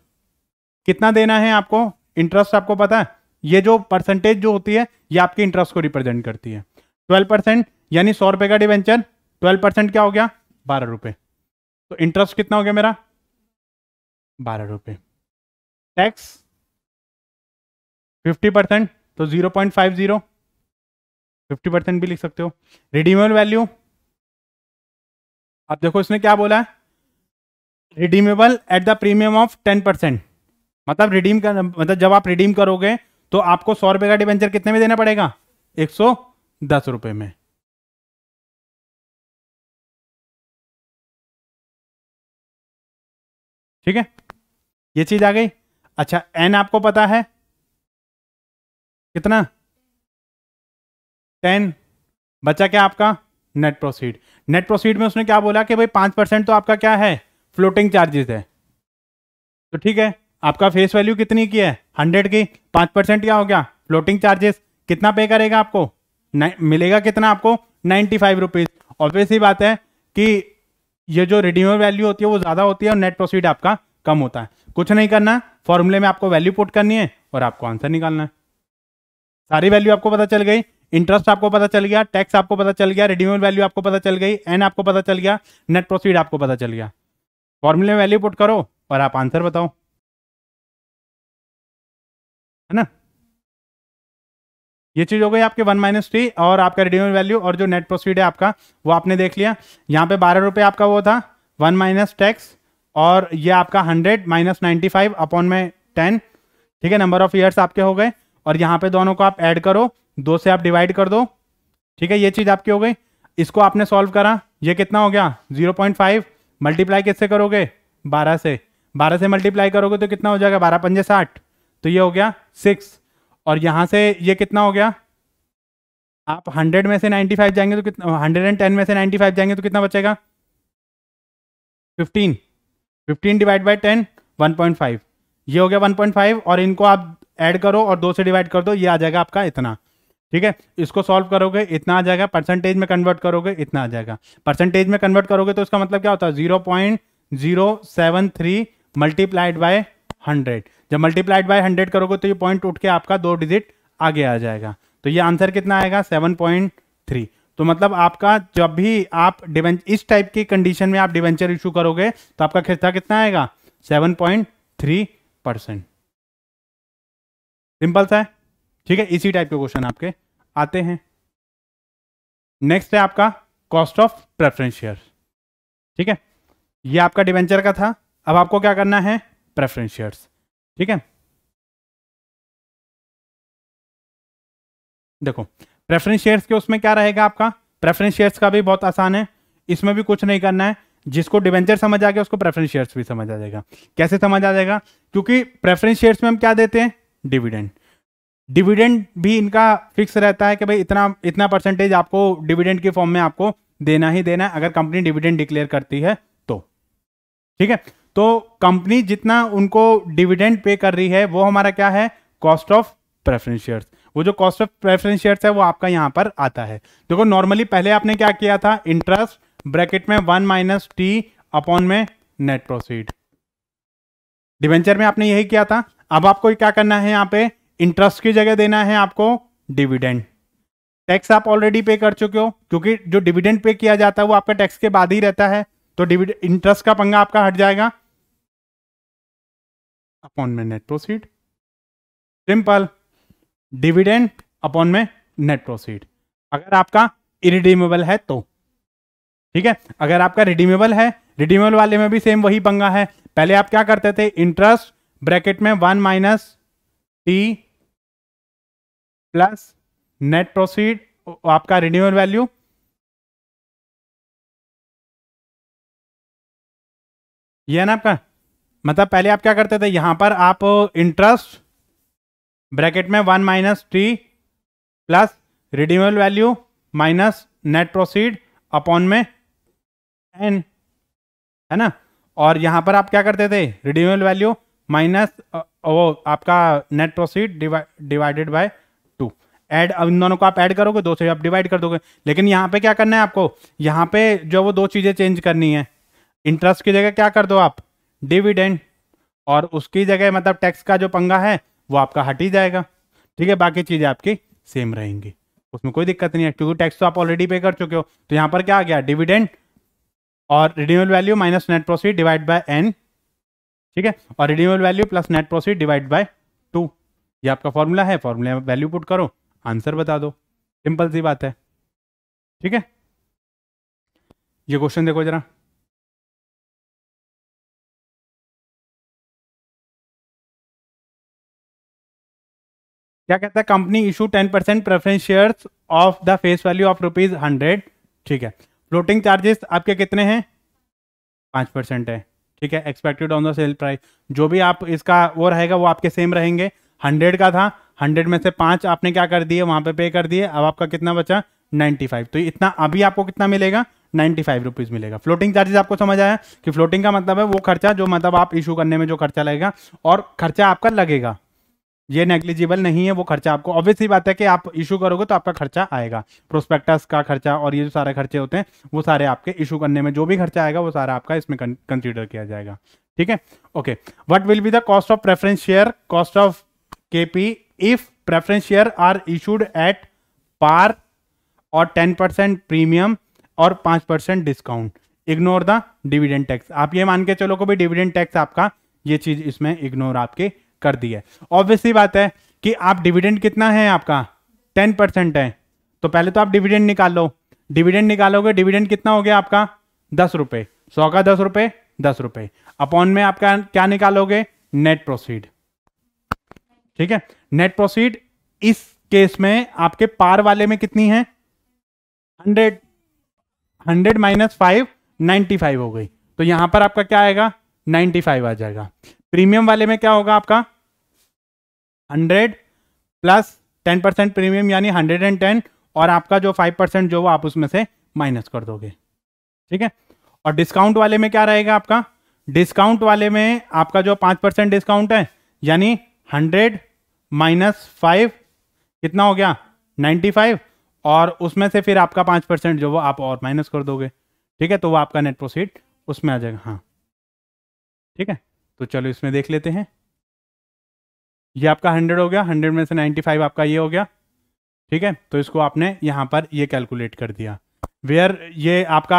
कितना देना है आपको इंटरेस्ट आपको पता है ये जो परसेंटेज जो होती है ये आपके इंटरेस्ट को रिप्रेजेंट करती है ट्वेल्व परसेंट यानी सौ रुपए का डिवेंचर ट्वेल्व परसेंट क्या हो गया बारह रुपए तो इंटरेस्ट कितना हो गया मेरा बारह रुपए टैक्स फिफ्टी परसेंट तो zero point five zero fifty percent भी लिख सकते हो रिडीमेबल वैल्यू अब देखो इसने क्या बोला है redeemable at the premium of ten percent मतलब रिडीम कर मतलब जब आप रिडीम करोगे तो आपको सौ रुपए का डिवेंचर कितने में देना पड़ेगा एक सौ दस रुपए में ठीक है ये चीज आ गई अच्छा एन आपको पता है कितना टेन बचा क्या आपका नेट प्रोसीड नेट प्रोसीड में उसने क्या बोला कि भाई पांच परसेंट तो आपका क्या है फ्लोटिंग चार्जेस है तो ठीक है आपका फेस वैल्यू कितनी की है हंड्रेड की पाँच परसेंट क्या हो गया फ्लोटिंग चार्जेस कितना पे करेगा आपको मिलेगा कितना आपको नाइन्टी फाइव रुपीज़ ही बात है कि ये जो रिड्यूमर वैल्यू होती है वो ज़्यादा होती है और नेट प्रोफिट आपका कम होता है कुछ नहीं करना फॉर्मूले में आपको वैल्यू पुट करनी है और आपको आंसर निकालना है सारी वैल्यू आपको पता चल गई इंटरेस्ट आपको पता चल गया टैक्स आपको पता चल गया रिड्यूमर वैल्यू आपको पता चल गई एन आपको पता चल गया नेट प्रोफिट आपको पता चल गया फॉर्मूले में वैल्यू पुट करो और आप आंसर बताओ है ना ये चीज हो गई आपके वन माइनस थ्री और आपका रिड्यूमल वैल्यू और जो नेट प्रोसीड है आपका वो आपने देख लिया यहाँ पे बारह रुपये आपका वो था वन माइनस टैक्स और ये आपका hundred minus ninety five upon में टेन ठीक है नंबर ऑफ ईयर्स आपके हो गए और यहाँ पे दोनों को आप ऐड करो दो से आप डिवाइड कर दो ठीक है ये चीज़ आपकी हो गई इसको आपने सॉल्व करा ये कितना हो गया जीरो पॉइंट फाइव मल्टीप्लाई किससे करोगे बारह से बारह से मल्टीप्लाई करोगे तो कितना हो जाएगा बारह पंजे साठ तो ये हो गया सिक्स और यहाँ से ये कितना हो गया आप हंड्रेड में से नाइन्टी फाइव जाएंगे तो कितना हंड्रेड एंड टेन में से नाइन्टी फाइव जाएंगे तो कितना बचेगा fifteen fifteen divide by ten one point five ये हो गया वन पॉइंट फाइव और इनको आप ऐड करो और दो से डिवाइड कर दो ये आ जाएगा आपका इतना ठीक है इसको सॉल्व करोगे इतना आ जाएगा परसेंटेज में कन्वर्ट करोगे इतना आ जाएगा परसेंटेज में कन्वर्ट करोगे तो इसका मतलब क्या होता है zero point zero seven three multiplied by hundred जब मल्टीप्लाइड बाय हंड्रेड करोगे तो ये पॉइंट उठ के आपका दो डिजिट आगे आ जाएगा तो ये आंसर कितना आएगा सेवन पॉइंट थ्री तो मतलब आपका जब भी आप इस टाइप की कंडीशन में आप डिवेंचर इशू करोगे तो आपका खर्चा कितना आएगा seven point three percent simple सा है ठीक है इसी टाइप के क्वेश्चन आपके आते हैं नेक्स्ट है आपका कॉस्ट ऑफ प्रेफरेंस शेयर ठीक है ये आपका डिवेंचर का था अब आपको क्या करना है प्रेफरेंस शेयर्स ठीक है देखो प्रेफरेंस शेयर्स के उसमें क्या रहेगा आपका प्रेफरेंस शेयर्स का भी बहुत आसान है इसमें भी कुछ नहीं करना है जिसको डिवेंचर समझ आ गया उसको प्रेफरेंस शेयर्स भी समझ आ जाएगा कैसे समझ आ जाएगा क्योंकि प्रेफरेंस शेयर्स में हम क्या देते हैं डिविडेंड डिविडेंड भी इनका फिक्स रहता है कि भाई इतना इतना परसेंटेज आपको डिविडेंड के फॉर्म में आपको देना ही देना है अगर कंपनी डिविडेंड डिक्लेयर करती है तो ठीक है तो कंपनी जितना उनको डिविडेंड पे कर रही है वो हमारा क्या है कॉस्ट ऑफ प्रेफरेंस शेयर्स वो जो कॉस्ट ऑफ प्रेफरेंस शेयर्स है वो आपका यहां पर आता है देखो नॉर्मली पहले आपने क्या किया था इंटरेस्ट ब्रैकेट में वन माइनस टी अपॉन में नेट प्रोसीड डिवेंचर में आपने यही किया था अब आपको क्या करना है यहाँ पे इंटरेस्ट की जगह देना है आपको डिविडेंड टैक्स आप ऑलरेडी पे कर चुके हो क्योंकि जो डिविडेंड पे किया जाता है वो आपका टैक्स के बाद ही रहता है तो इंटरेस्ट का पंगा आपका हट जाएगा अपॉन में net proceed simple dividend upon में नेट प्रोसीड अगर आपका इरिडीमेबल है तो ठीक है अगर आपका रिडीमेबल है रिडीमेबल वाले में भी सेम वही पंगा है पहले आप क्या करते थे इंटरेस्ट ब्रैकेट में one minus T plus net proceed आपका रिन्यूअल वैल्यू ये ना आपका मतलब पहले आप क्या करते थे यहां पर आप इंटरेस्ट ब्रैकेट में one minus T plus redeemable value minus net proceed upon में एन है ना और यहां पर आप क्या करते थे रिडीमेबल वैल्यू माइनस वो आपका net proceed divided by two add अब इन दोनों को आप ऐड करोगे दो से आप डिवाइड कर दोगे लेकिन यहाँ पे क्या करना है आपको यहाँ पे जो वो दो चीज़ें चेंज करनी है इंटरेस्ट की जगह क्या कर दो आप डिविडेंड और उसकी जगह मतलब टैक्स का जो पंगा है वो आपका हट ही जाएगा ठीक है बाकी चीज़ें आपकी सेम रहेंगी उसमें कोई दिक्कत नहीं है क्योंकि टैक्स तो आप ऑलरेडी पे कर चुके हो तो यहां पर क्या आ गया डिविडेंड और redeemable value minus net profit divide by N ठीक है और redeemable value plus net profit divide by two ये आपका फॉर्मूला है फॉर्मूला में वैल्यू पुट करो आंसर बता दो सिंपल सी बात है ठीक है ये क्वेश्चन देखो जरा क्या कहता है company issue ten percent preference share of the face value of rupees hundred ठीक है फ्लोटिंग चार्जेस आपके कितने हैं पांच परसेंट है ठीक है expected on the sale price जो भी आप इसका वो रहेगा वो आपके सेम रहेंगे हंड्रेड का था हंड्रेड में से पांच आपने क्या कर दिए वहां पे पे कर दिए अब आपका कितना बचा नाइन्टी फाइव तो इतना अभी आपको कितना मिलेगा नाइन्टी फाइव रुपीज़ मिलेगा फ्लोटिंग चार्जेस आपको समझ आया कि फ्लोटिंग का मतलब है वो खर्चा जो मतलब आप इशू करने में जो खर्चा लगेगा और खर्चा आपका लगेगा ये नेग्लिजिबल नहीं है वो खर्चा आपको ऑब्वियसली बात है कि आप इशू करोगे तो आपका खर्चा आएगा प्रोस्पेक्टस का खर्चा और ये जो सारे खर्चे होते हैं वो सारे आपके इशू करने में जो भी खर्चा आएगा वो सारा आपका इसमें कंसिडर किया जाएगा ठीक है okay what will be the cost of preference शेयर कॉस्ट ऑफ के if preference share are issued at par और टेन परसेंट प्रीमियम और पांच percent discount ignore the dividend tax आप ये मान के चलो कि भाई डिविडेंड टैक्स आपका ये चीज इसमें इग्नोर आपके कर दी है ऑब्वियसली बात है कि आप डिविडेंड कितना है आपका टेन परसेंट है तो पहले तो आप डिविडेंड निकाल लो डिविडेंड निकालोगे डिविडेंड कितना हो गया आपका दस रुपये सौ का दस रुपये दस रुपये अपॉन में आपका क्या निकालोगे नेट प्रोसीड ठीक है नेट प्रोसीड इस केस में आपके पार वाले में कितनी है hundred hundred minus five ninety five हो गई तो यहां पर आपका क्या आएगा नाइन्टी फाइव आ जाएगा प्रीमियम वाले में क्या होगा आपका hundred plus ten percent premium यानी हंड्रेड एंड टेन और आपका जो फाइव परसेंट जो वो आप उसमें से माइनस कर दोगे ठीक है और डिस्काउंट वाले में क्या रहेगा आपका डिस्काउंट वाले में आपका जो पाँच परसेंट डिस्काउंट है यानी हंड्रेड माइनस फाइव कितना हो गया नाइन्टी फाइव और उसमें से फिर आपका पाँच परसेंट जो वो आप और माइनस कर दोगे ठीक है तो वो आपका नेट प्रोसीड उसमें आ जाएगा हाँ ठीक है तो चलो इसमें देख लेते हैं ये आपका हंड्रेड हो गया हंड्रेड में से नाइन्टी फाइव आपका ये हो गया ठीक है तो इसको आपने यहाँ पर ये कैलकुलेट कर दिया वेयर ये आपका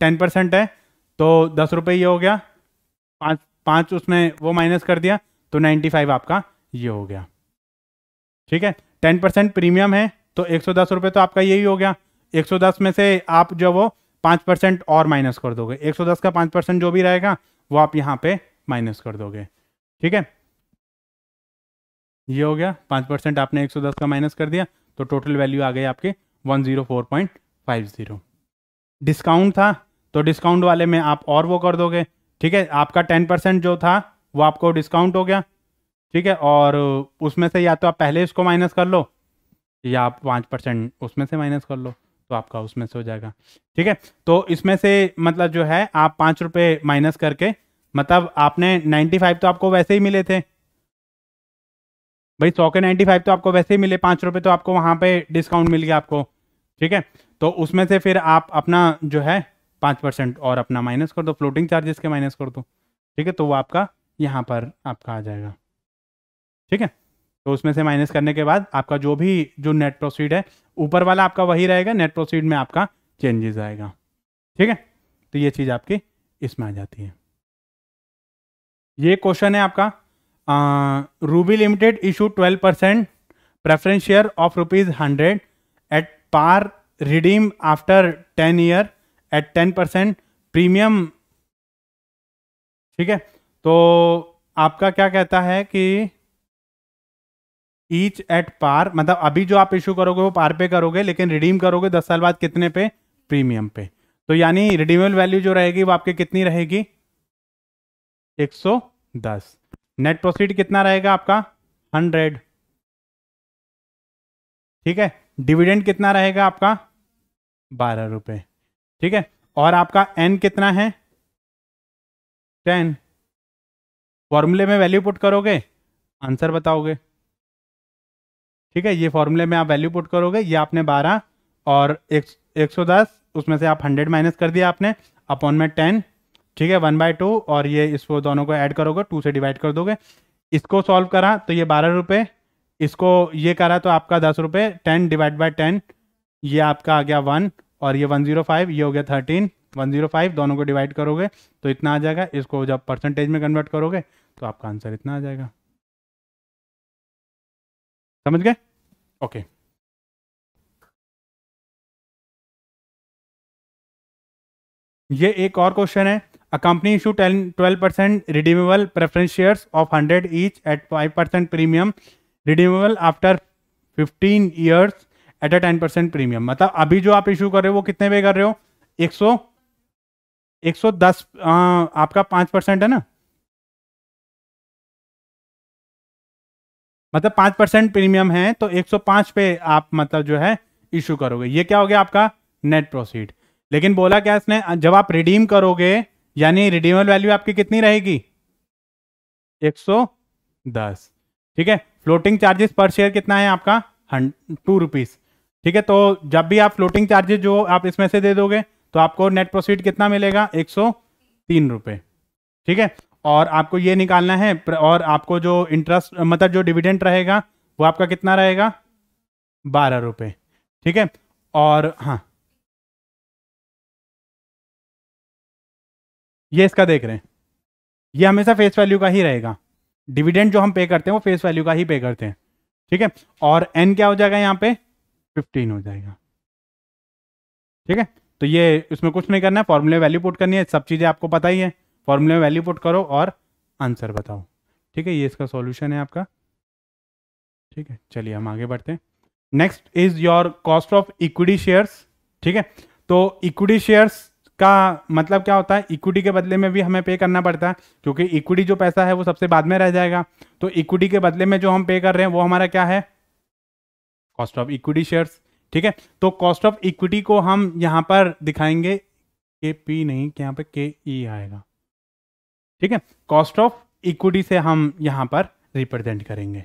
टेन परसेंट है तो दस रुपये ये हो गया पाँच पाँच उसमें वो माइनस कर दिया तो नाइन्टी फाइव आपका ये हो गया ठीक है टेन परसेंट प्रीमियम है तो एक सौ दस रुपये तो आपका यही हो गया एक सौ दस में से आप जो वो पाँच परसेंट और माइनस कर दोगे एक सौ दस का पाँच परसेंट जो भी रहेगा वो आप यहाँ पे माइनस कर दोगे ठीक है ये हो गया पाँच परसेंट आपने 110 का माइनस कर दिया तो टोटल वैल्यू आ गई आपके 104.50 डिस्काउंट था तो डिस्काउंट वाले में आप और वो कर दोगे ठीक है आपका 10 परसेंट जो था वो आपको डिस्काउंट हो गया ठीक है और उसमें से या तो आप पहले इसको माइनस कर लो या आप पाँच परसेंट उसमें से माइनस कर लो तो आपका उसमें से हो जाएगा ठीक है तो इसमें से मतलब जो है आप पाँच रुपये माइनस करके मतलब आपने फाइव तो आपको वैसे ही मिले थे भाई सौ के नाइन्टी फाइव तो आपको वैसे ही मिले पाँच रुपये तो आपको वहाँ पे डिस्काउंट मिल गया आपको ठीक है तो उसमें से फिर आप अपना जो है पाँच परसेंट और अपना माइनस कर दो फ्लोटिंग चार्जेस के माइनस कर दो ठीक है तो वो आपका यहाँ पर आपका आ जाएगा ठीक है तो उसमें से माइनस करने के बाद आपका जो भी जो नेट प्रोसीड है ऊपर वाला आपका वही रहेगा नेट प्रोसीड में आपका चेंजेस आएगा ठीक है तो ये चीज़ आपकी इसमें आ जाती है ये क्वेश्चन है आपका Ruby limited issue 12 percent preference share of rupees hundred at par redeem after ten year at ten percent premium ठीक है तो आपका क्या कहता है कि ईच एट पार मतलब अभी जो आप इशू करोगे वो पार पे करोगे लेकिन रिडीम करोगे दस साल बाद कितने पे प्रीमियम पे तो यानी रिडीमेबल वैल्यू जो रहेगी वो आपके कितनी रहेगी 110 नेट प्रोसीड कितना रहेगा आपका हंड्रेड ठीक है डिविडेंड कितना रहेगा आपका बारह रुपये ठीक है और आपका एन कितना है टेन फॉर्मूले में वैल्यू पुट करोगे आंसर बताओगे ठीक है ये फॉर्मूले में आप वैल्यू पुट करोगे ये आपने बारह और एक, एक सौ दस उसमें से आप हंड्रेड माइनस कर दिया आपने अपॉन में टेन ठीक है वन बाय टू और ये इसको दोनों को ऐड करोगे टू से डिवाइड कर दोगे इसको सॉल्व करा तो ये बारह रुपये इसको ये करा तो आपका दस रुपये टेन डिवाइड बाई टेन ये आपका आ गया वन और ये वन जीरो फाइव ये हो गया थर्टीन वन जीरो फाइव दोनों को डिवाइड करोगे तो इतना आ जाएगा इसको जब परसेंटेज में कन्वर्ट करोगे तो आपका आंसर इतना आ जाएगा समझ गए ओके ये एक और क्वेश्चन है a company issue ten twelve percent redeemable preference shares of hundred each at five percent premium redeemable after fifteen years at a ten percent premium मतलब अभी जो आप इशू कर रहे हो वो कितने पे कर रहे हो एक सौ एक सौ दस आपका पाँच परसेंट है ना मतलब पांच परसेंट प्रीमियम है तो एक सौ पांच पे आप मतलब जो है इशू करोगे ये क्या हो गया आपका नेट प्रोसीड लेकिन बोला क्या इसने जब आप रिडीम करोगे यानी रिडीमल वैल्यू आपकी कितनी रहेगी 110 ठीक है फ्लोटिंग चार्जेस पर शेयर कितना है आपका टू रुपीज ठीक है तो जब भी आप फ्लोटिंग चार्जेस जो आप इसमें से दे दोगे तो आपको नेट प्रोसीड कितना मिलेगा एक सौ तीन रुपये ठीक है और आपको ये निकालना है और आपको जो इंटरेस्ट मतलब जो डिविडेंट रहेगा वो आपका कितना रहेगा बारह रुपये ठीक है और हाँ ये इसका देख रहे हैं ये हमेशा फेस वैल्यू का ही रहेगा डिविडेंड जो हम पे करते हैं वो फेस वैल्यू का ही पे करते हैं ठीक है और एन क्या हो जाएगा यहाँ पे फिफ्टीन हो जाएगा ठीक है तो ये इसमें कुछ नहीं करना है फॉर्मूले वैल्यू पुट करनी है सब चीज़ें आपको पता ही है फॉर्मूले वैल्यू पुट करो और आंसर बताओ ठीक है ये इसका सॉल्यूशन है आपका ठीक है चलिए हम आगे बढ़ते हैं next is your cost of equity shares ठीक है तो इक्विटी शेयर्स का मतलब क्या होता है इक्विटी के बदले में भी हमें पे करना पड़ता है क्योंकि इक्विटी जो पैसा है वो सबसे बाद में रह जाएगा तो इक्विटी के बदले में जो हम पे कर रहे हैं वो हमारा क्या है कॉस्ट ऑफ इक्विटी शेयर्स ठीक है तो कॉस्ट ऑफ इक्विटी को हम यहाँ पर दिखाएंगे के पी नहीं के यहाँ पर के ई e आएगा ठीक है कॉस्ट ऑफ इक्विटी से हम यहाँ पर रिप्रेजेंट करेंगे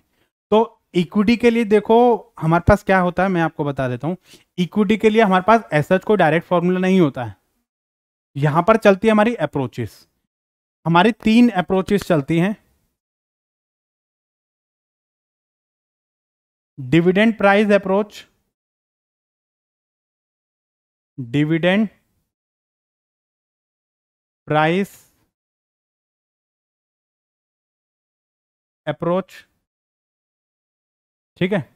तो इक्विटी के लिए देखो हमारे पास क्या होता है मैं आपको बता देता हूँ इक्विटी के लिए हमारे पास एसएच को डायरेक्ट फॉर्मूला नहीं होता है यहां पर चलती है हमारी अप्रोचेस हमारी तीन अप्रोचेस चलती हैं dividend price approach dividend price approach ठीक है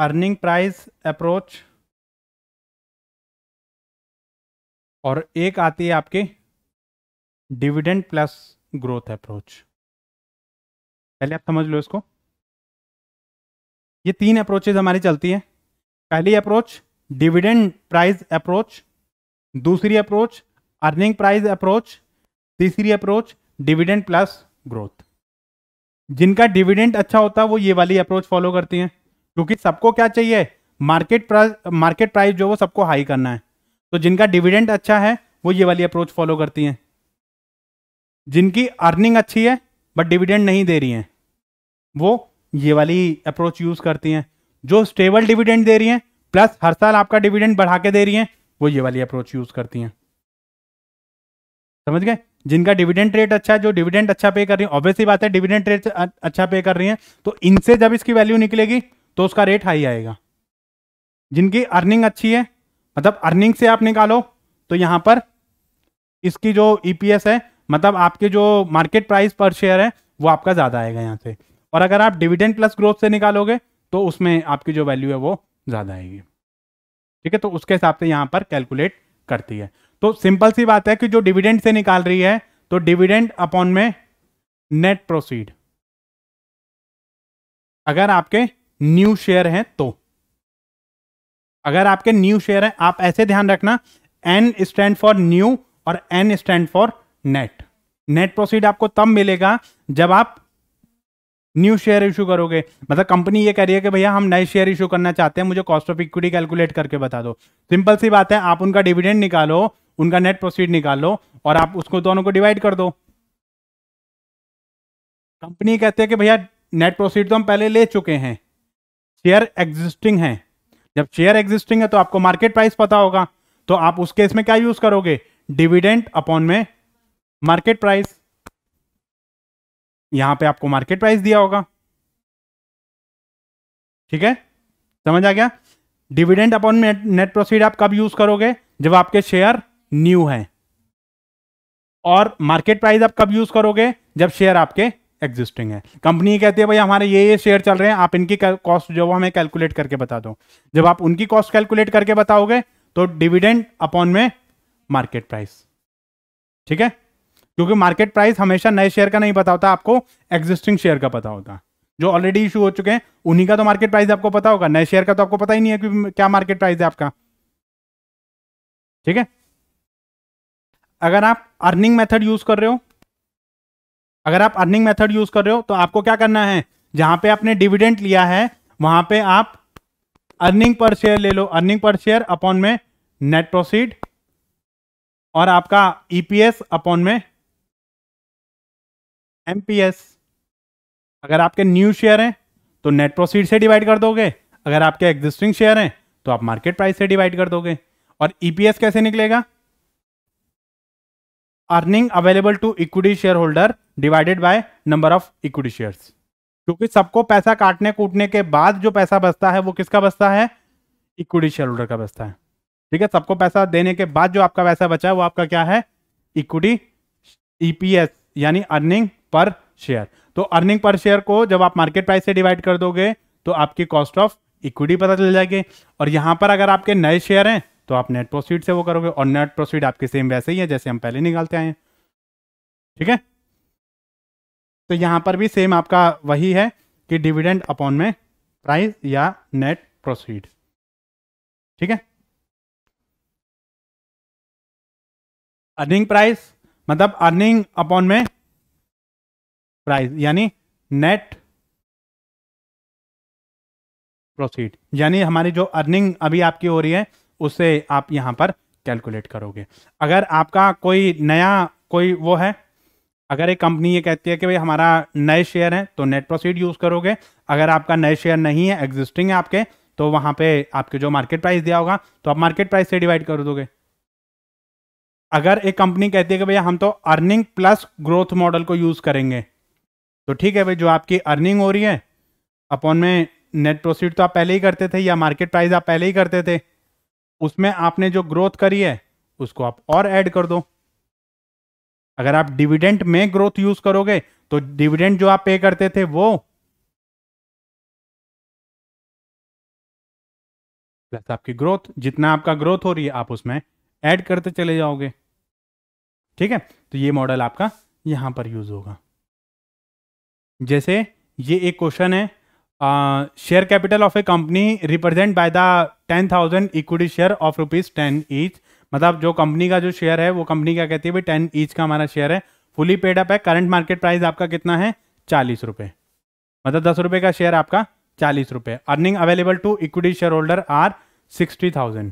अर्निंग प्राइस अप्रोच और एक आती है आपके डिविडेंड प्लस ग्रोथ अप्रोच पहले आप समझ लो इसको ये तीन अप्रोचेज हमारी चलती है पहली अप्रोच डिविडेंड प्राइस अप्रोच दूसरी अप्रोच अर्निंग प्राइस अप्रोच तीसरी अप्रोच डिविडेंड प्लस ग्रोथ जिनका डिविडेंड अच्छा होता है वो ये वाली अप्रोच फॉलो करती हैं क्योंकि सबको क्या चाहिए मार्केट प्राइस मार्केट प्राइस जो वो सबको हाई करना है तो जिनका डिविडेंड अच्छा है वो ये वाली अप्रोच फॉलो करती हैं जिनकी अर्निंग अच्छी है बट डिविडेंड नहीं दे रही हैं वो ये वाली अप्रोच यूज करती हैं जो स्टेबल डिविडेंड दे रही हैं प्लस हर साल आपका डिविडेंड बढ़ा के दे रही हैं वो ये वाली अप्रोच यूज करती हैं समझ गए जिनका डिविडेंड रेट अच्छा है जो डिविडेंड अच्छा पे कर रही है ऑब्वियसली बात है डिविडेंड रेट अच्छा पे कर रही हैं तो इनसे जब इसकी वैल्यू निकलेगी तो उसका रेट हाई आएगा जिनकी अर्निंग अच्छी है मतलब अर्निंग से आप निकालो तो यहां पर इसकी जो ईपीएस e है मतलब आपके जो मार्केट प्राइस पर शेयर है वो आपका ज़्यादा आएगा यहाँ से और अगर आप डिविडेंड प्लस ग्रोथ से निकालोगे तो उसमें आपकी जो वैल्यू है वो ज़्यादा आएगी ठीक है तो उसके हिसाब से यहां पर कैलकुलेट करती है तो सिंपल सी बात है कि जो डिविडेंड से निकाल रही है तो डिविडेंड अपॉन में नेट प्रोसीड अगर आपके न्यू शेयर हैं तो अगर आपके न्यू शेयर हैं आप ऐसे ध्यान रखना एन स्टैंड फॉर न्यू और N stand for net net proceed आपको तब मिलेगा जब आप न्यू शेयर इशू करोगे मतलब कंपनी ये कह रही है कि भैया हम नए शेयर इशू करना चाहते हैं मुझे कॉस्ट ऑफ इक्विटी कैलकुलेट करके बता दो सिंपल सी बात है आप उनका डिविडेंड निकालो उनका नेट प्रोसीड निकालो और आप उसको दोनों को डिवाइड कर दो कंपनी कहते हैं कि भैया नेट प्रोसीड तो हम पहले ले चुके हैं शेयर एग्जिस्टिंग है जब शेयर एग्जिस्टिंग है तो आपको मार्केट प्राइस पता होगा तो आप उस केस में क्या यूज करोगे डिविडेंट अपॉन में मार्केट प्राइस यहां पे आपको मार्केट प्राइस दिया होगा ठीक है समझ आ गया डिविडेंट अपॉन नेट प्रोसीड आप कब यूज करोगे जब आपके शेयर न्यू है और मार्केट प्राइस आप कब यूज करोगे जब शेयर आपके एग्जिस्टिंग है कंपनी कहती है भाई हमारे ये ये शेयर चल रहे हैं आप इनकी कॉस्ट जो हमें कैलकुलेट करके बता दो जब आप उनकी कॉस्ट कैलकुलेट करके बताओगे तो डिविडेंड अपॉन में मार्केट प्राइस ठीक है क्योंकि मार्केट प्राइस हमेशा नए शेयर का नहीं पता होता आपको एग्जिस्टिंग शेयर का पता होता जो ऑलरेडी इशू हो चुके हैं उन्हीं का तो मार्केट प्राइस आपको पता होगा नए शेयर का तो आपको पता ही नहीं है कि क्या मार्केट प्राइस है आपका ठीक है अगर आप अर्निंग मेथड यूज कर रहे हो अगर आप अर्निंग मेथड यूज कर रहे हो तो आपको क्या करना है जहां पे आपने डिविडेंट लिया है वहां पे आप अर्निंग पर शेयर ले लो अर्निंग पर शेयर अपॉन में नेट प्रोसीड और आपका ईपीएस e अपॉन में एमपीएस अगर आपके न्यू शेयर हैं तो नेट प्रोसीड से डिवाइड कर दोगे अगर आपके एग्जिस्टिंग शेयर हैं तो आप मार्केट प्राइस से डिवाइड कर दोगे और ईपीएस e कैसे निकलेगा earning available to equity shareholder divided by number of equity shares क्योंकि सबको पैसा काटने कूटने के बाद जो पैसा बचता है वो किसका बचता है इक्विटी शेयर होल्डर का बचता है ठीक है सबको पैसा देने के बाद जो आपका पैसा बचा है वो आपका क्या है इक्विटी ईपीएस e यानी अर्निंग पर शेयर तो अर्निंग पर शेयर को जब आप मार्केट प्राइस से डिवाइड कर दोगे तो आपकी कॉस्ट ऑफ इक्विटी पता चल जाएगी और यहां पर अगर आपके नए शेयर हैं तो आप नेट प्रोसीड से वो करोगे और नेट प्रोसीड आपके सेम वैसे ही है जैसे हम पहले निकालते आए हैं ठीक है तो यहाँ पर भी सेम आपका वही है कि डिविडेंड अपॉन में प्राइस या नेट प्रोसीड ठीक है अर्निंग प्राइस मतलब अर्निंग अपॉन में प्राइस यानी नेट प्रोसीड यानी हमारी जो अर्निंग अभी आपकी हो रही है उसे आप यहां पर कैलकुलेट करोगे अगर आपका कोई नया कोई वो है अगर एक कंपनी ये कहती है कि भाई हमारा नए शेयर है तो नेट प्रोसीड यूज करोगे अगर आपका नए शेयर नहीं है एग्जिस्टिंग है आपके तो वहां पे आपके जो मार्केट प्राइस दिया होगा तो आप मार्केट प्राइस से डिवाइड कर दोगे अगर एक कंपनी कहती है कि भैया हम तो अर्निंग प्लस ग्रोथ मॉडल को यूज करेंगे तो ठीक है भाई जो आपकी अर्निंग हो रही है अपॉन में नेट प्रोसीड तो आप पहले ही करते थे या मार्केट प्राइस आप पहले ही करते थे उसमें आपने जो ग्रोथ करी है उसको आप और ऐड कर दो अगर आप डिविडेंट में ग्रोथ यूज करोगे तो डिविडेंट जो आप पे करते थे वो प्लस आपकी ग्रोथ जितना आपका ग्रोथ हो रही है आप उसमें ऐड करते चले जाओगे ठीक है तो ये मॉडल आपका यहां पर यूज होगा जैसे ये एक क्वेश्चन है share capital of a company represent by the ten thousand equity share of rupees ten each मतलब जो कंपनी का जो शेयर है वो कंपनी क्या कहती है भाई टेन ईच का हमारा शेयर है फुली पेड अप है करंट मार्केट प्राइस आपका कितना है चालीस रुपये मतलब दस रुपये का शेयर आपका चालीस रुपये earning available to equity shareholder are sixty thousand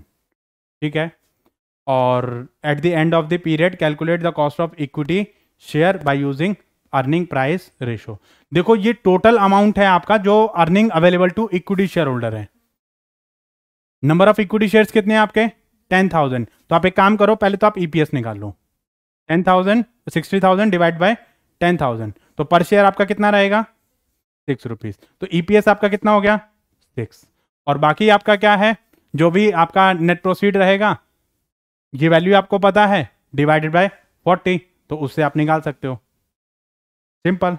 ठीक है और at the end of the period calculate the cost of equity share by using earning price ratio देखो ये टोटल अमाउंट है आपका जो earning available to equity shareholder है number of equity shares कितने हैं आपके टेन थाउजेंड तो आप एक काम करो पहले तो आप ईपीएस e निकाल लो ten thousand sixty thousand divide by ten thousand तो पर शेयर आपका कितना रहेगा सिक्स रुपीज तो ईपीएस e आपका कितना हो गया सिक्स और बाकी आपका क्या है जो भी आपका नेट प्रोसीड रहेगा ये वैल्यू आपको पता है डिवाइडेड बाय फोर्टी तो उससे आप निकाल सकते हो सिंपल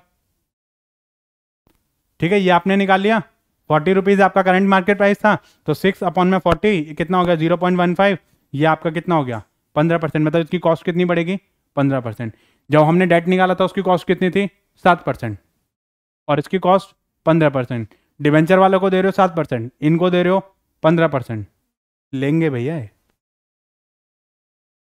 ठीक है ये आपने निकाल लिया फोर्टी रुपीज आपका करंट मार्केट प्राइस था तो सिक्स अपॉन में फोर्टी कितना हो गया जीरो पॉइंट वन फाइव ये आपका कितना हो गया पंद्रह परसेंट मतलब इसकी कॉस्ट कितनी बढ़ेगी पंद्रह परसेंट जब हमने डेट निकाला था उसकी कॉस्ट कितनी थी सात परसेंट और इसकी कॉस्ट पंद्रह परसेंट डिवेंचर वालों को दे रहे हो सात परसेंट इनको दे रहे हो पंद्रह परसेंट लेंगे भैया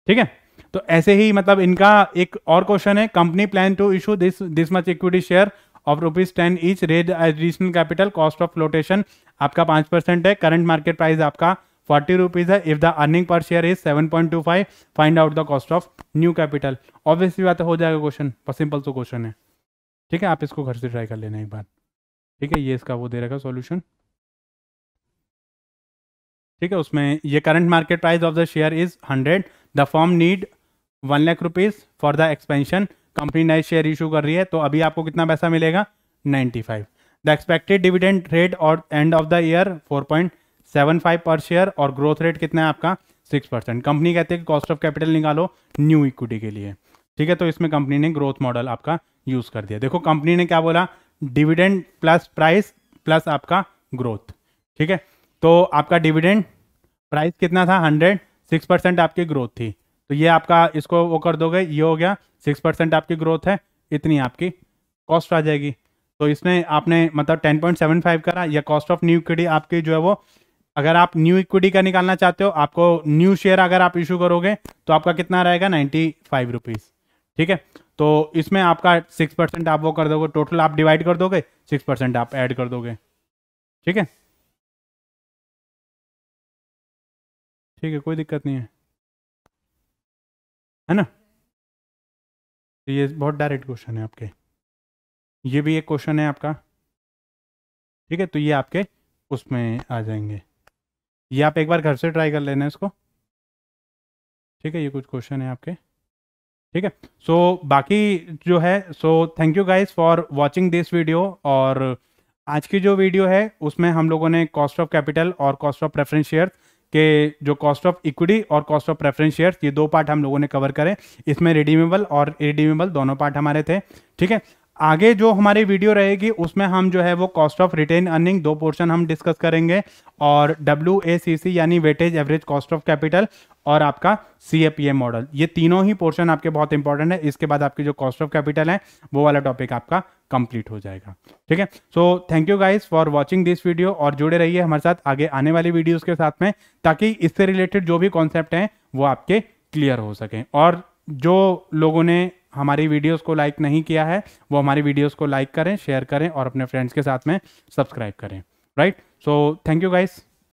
ठीक है तो ऐसे ही मतलब इनका एक और क्वेश्चन है company plan to issue this this much equity share of rupees ten each raise additional capital cost of flotation आपका पांच परसेंट है करंट मार्केट प्राइस आपका फोर्टी रुपीज है if the earning per share is seven point two five find out the cost of new capital obviously बात हो जाएगा question बहुत simple so question है ठीक है आप इसको घर से ट्राई कर लेना एक बार ठीक है ये इसका वो दे रहेगा सोल्यूशन ठीक है उसमें ये current market price of the share is hundred the firm need one lakh rupees for the expansion company नए शेयर इशू कर रही है तो अभी आपको कितना पैसा मिलेगा 95 द एक्सपेक्टेड डिविडेंड रेट और end of the year 4.75 per share और ग्रोथ रेट कितना है आपका 6 परसेंट कंपनी कहती है कि कॉस्ट ऑफ कैपिटल निकालो न्यू इक्विटी के लिए ठीक है तो इसमें कंपनी ने ग्रोथ मॉडल आपका यूज कर दिया देखो कंपनी ने क्या बोला डिविडेंड प्लस प्राइस प्लस आपका ग्रोथ ठीक है तो आपका डिविडेंड प्राइस कितना था हंड्रेड सिक्स परसेंट आपकी ग्रोथ थी तो ये आपका इसको वो कर दोगे ये हो गया सिक्स परसेंट आपकी ग्रोथ है इतनी आपकी कॉस्ट आ जाएगी तो इसमें आपने मतलब टेन पॉइंट सेवन फाइव करा या कॉस्ट ऑफ न्यू इक्विटी आपकी जो है वो अगर आप न्यू इक्विटी का निकालना चाहते हो आपको न्यू शेयर अगर आप इशू करोगे तो आपका कितना रहेगा नाइन्टी फाइव रुपीज़ ठीक है तो इसमें आपका सिक्स परसेंट आप वो कर दोगे टोटल आप डिवाइड कर दोगे सिक्स परसेंट आप ऐड कर दोगे ठीक है ठीक है कोई दिक्कत नहीं है है ना तो ये बहुत डायरेक्ट क्वेश्चन है आपके ये भी एक क्वेश्चन है आपका ठीक है तो ये आपके उसमें आ जाएंगे ये आप एक बार घर से ट्राई कर लेना इसको ठीक है ये कुछ क्वेश्चन है आपके ठीक है सो बाकी जो है so thank you guys for watching this video और आज की जो वीडियो है उसमें हम लोगों ने कॉस्ट ऑफ कैपिटल और कॉस्ट ऑफ प्रेफरेंस शेयर कि जो कॉस्ट ऑफ इक्विटी और कॉस्ट ऑफ प्रेफरेंस शेयर ये दो पार्ट हम लोगों ने कवर करें इसमें रिडीमेबल और रिडीमेबल दोनों पार्ट हमारे थे ठीक है आगे जो हमारी वीडियो रहेगी उसमें हम जो है वो कॉस्ट ऑफ रिटेन अर्निंग दो पोर्शन हम डिस्कस करेंगे और डब्ल्यू ए यानी weightage average cost of capital और आपका सी ए पी ए मॉडल ये तीनों ही पोर्शन आपके बहुत इंपॉर्टेंट है इसके बाद आपकी जो कॉस्ट ऑफ कैपिटल है वो वाला टॉपिक आपका कंप्लीट हो जाएगा ठीक है so thank you guys for watching this video और जुड़े रहिए हमारे साथ आगे आने वाली वीडियोस के साथ में ताकि इससे रिलेटेड जो भी कॉन्सेप्ट हैं वो आपके क्लियर हो सकें और जो लोगों ने हमारी वीडियोस को लाइक नहीं किया है वो हमारी वीडियोस को लाइक करें शेयर करें और अपने फ्रेंड्स के साथ में सब्सक्राइब करें right so thank you guys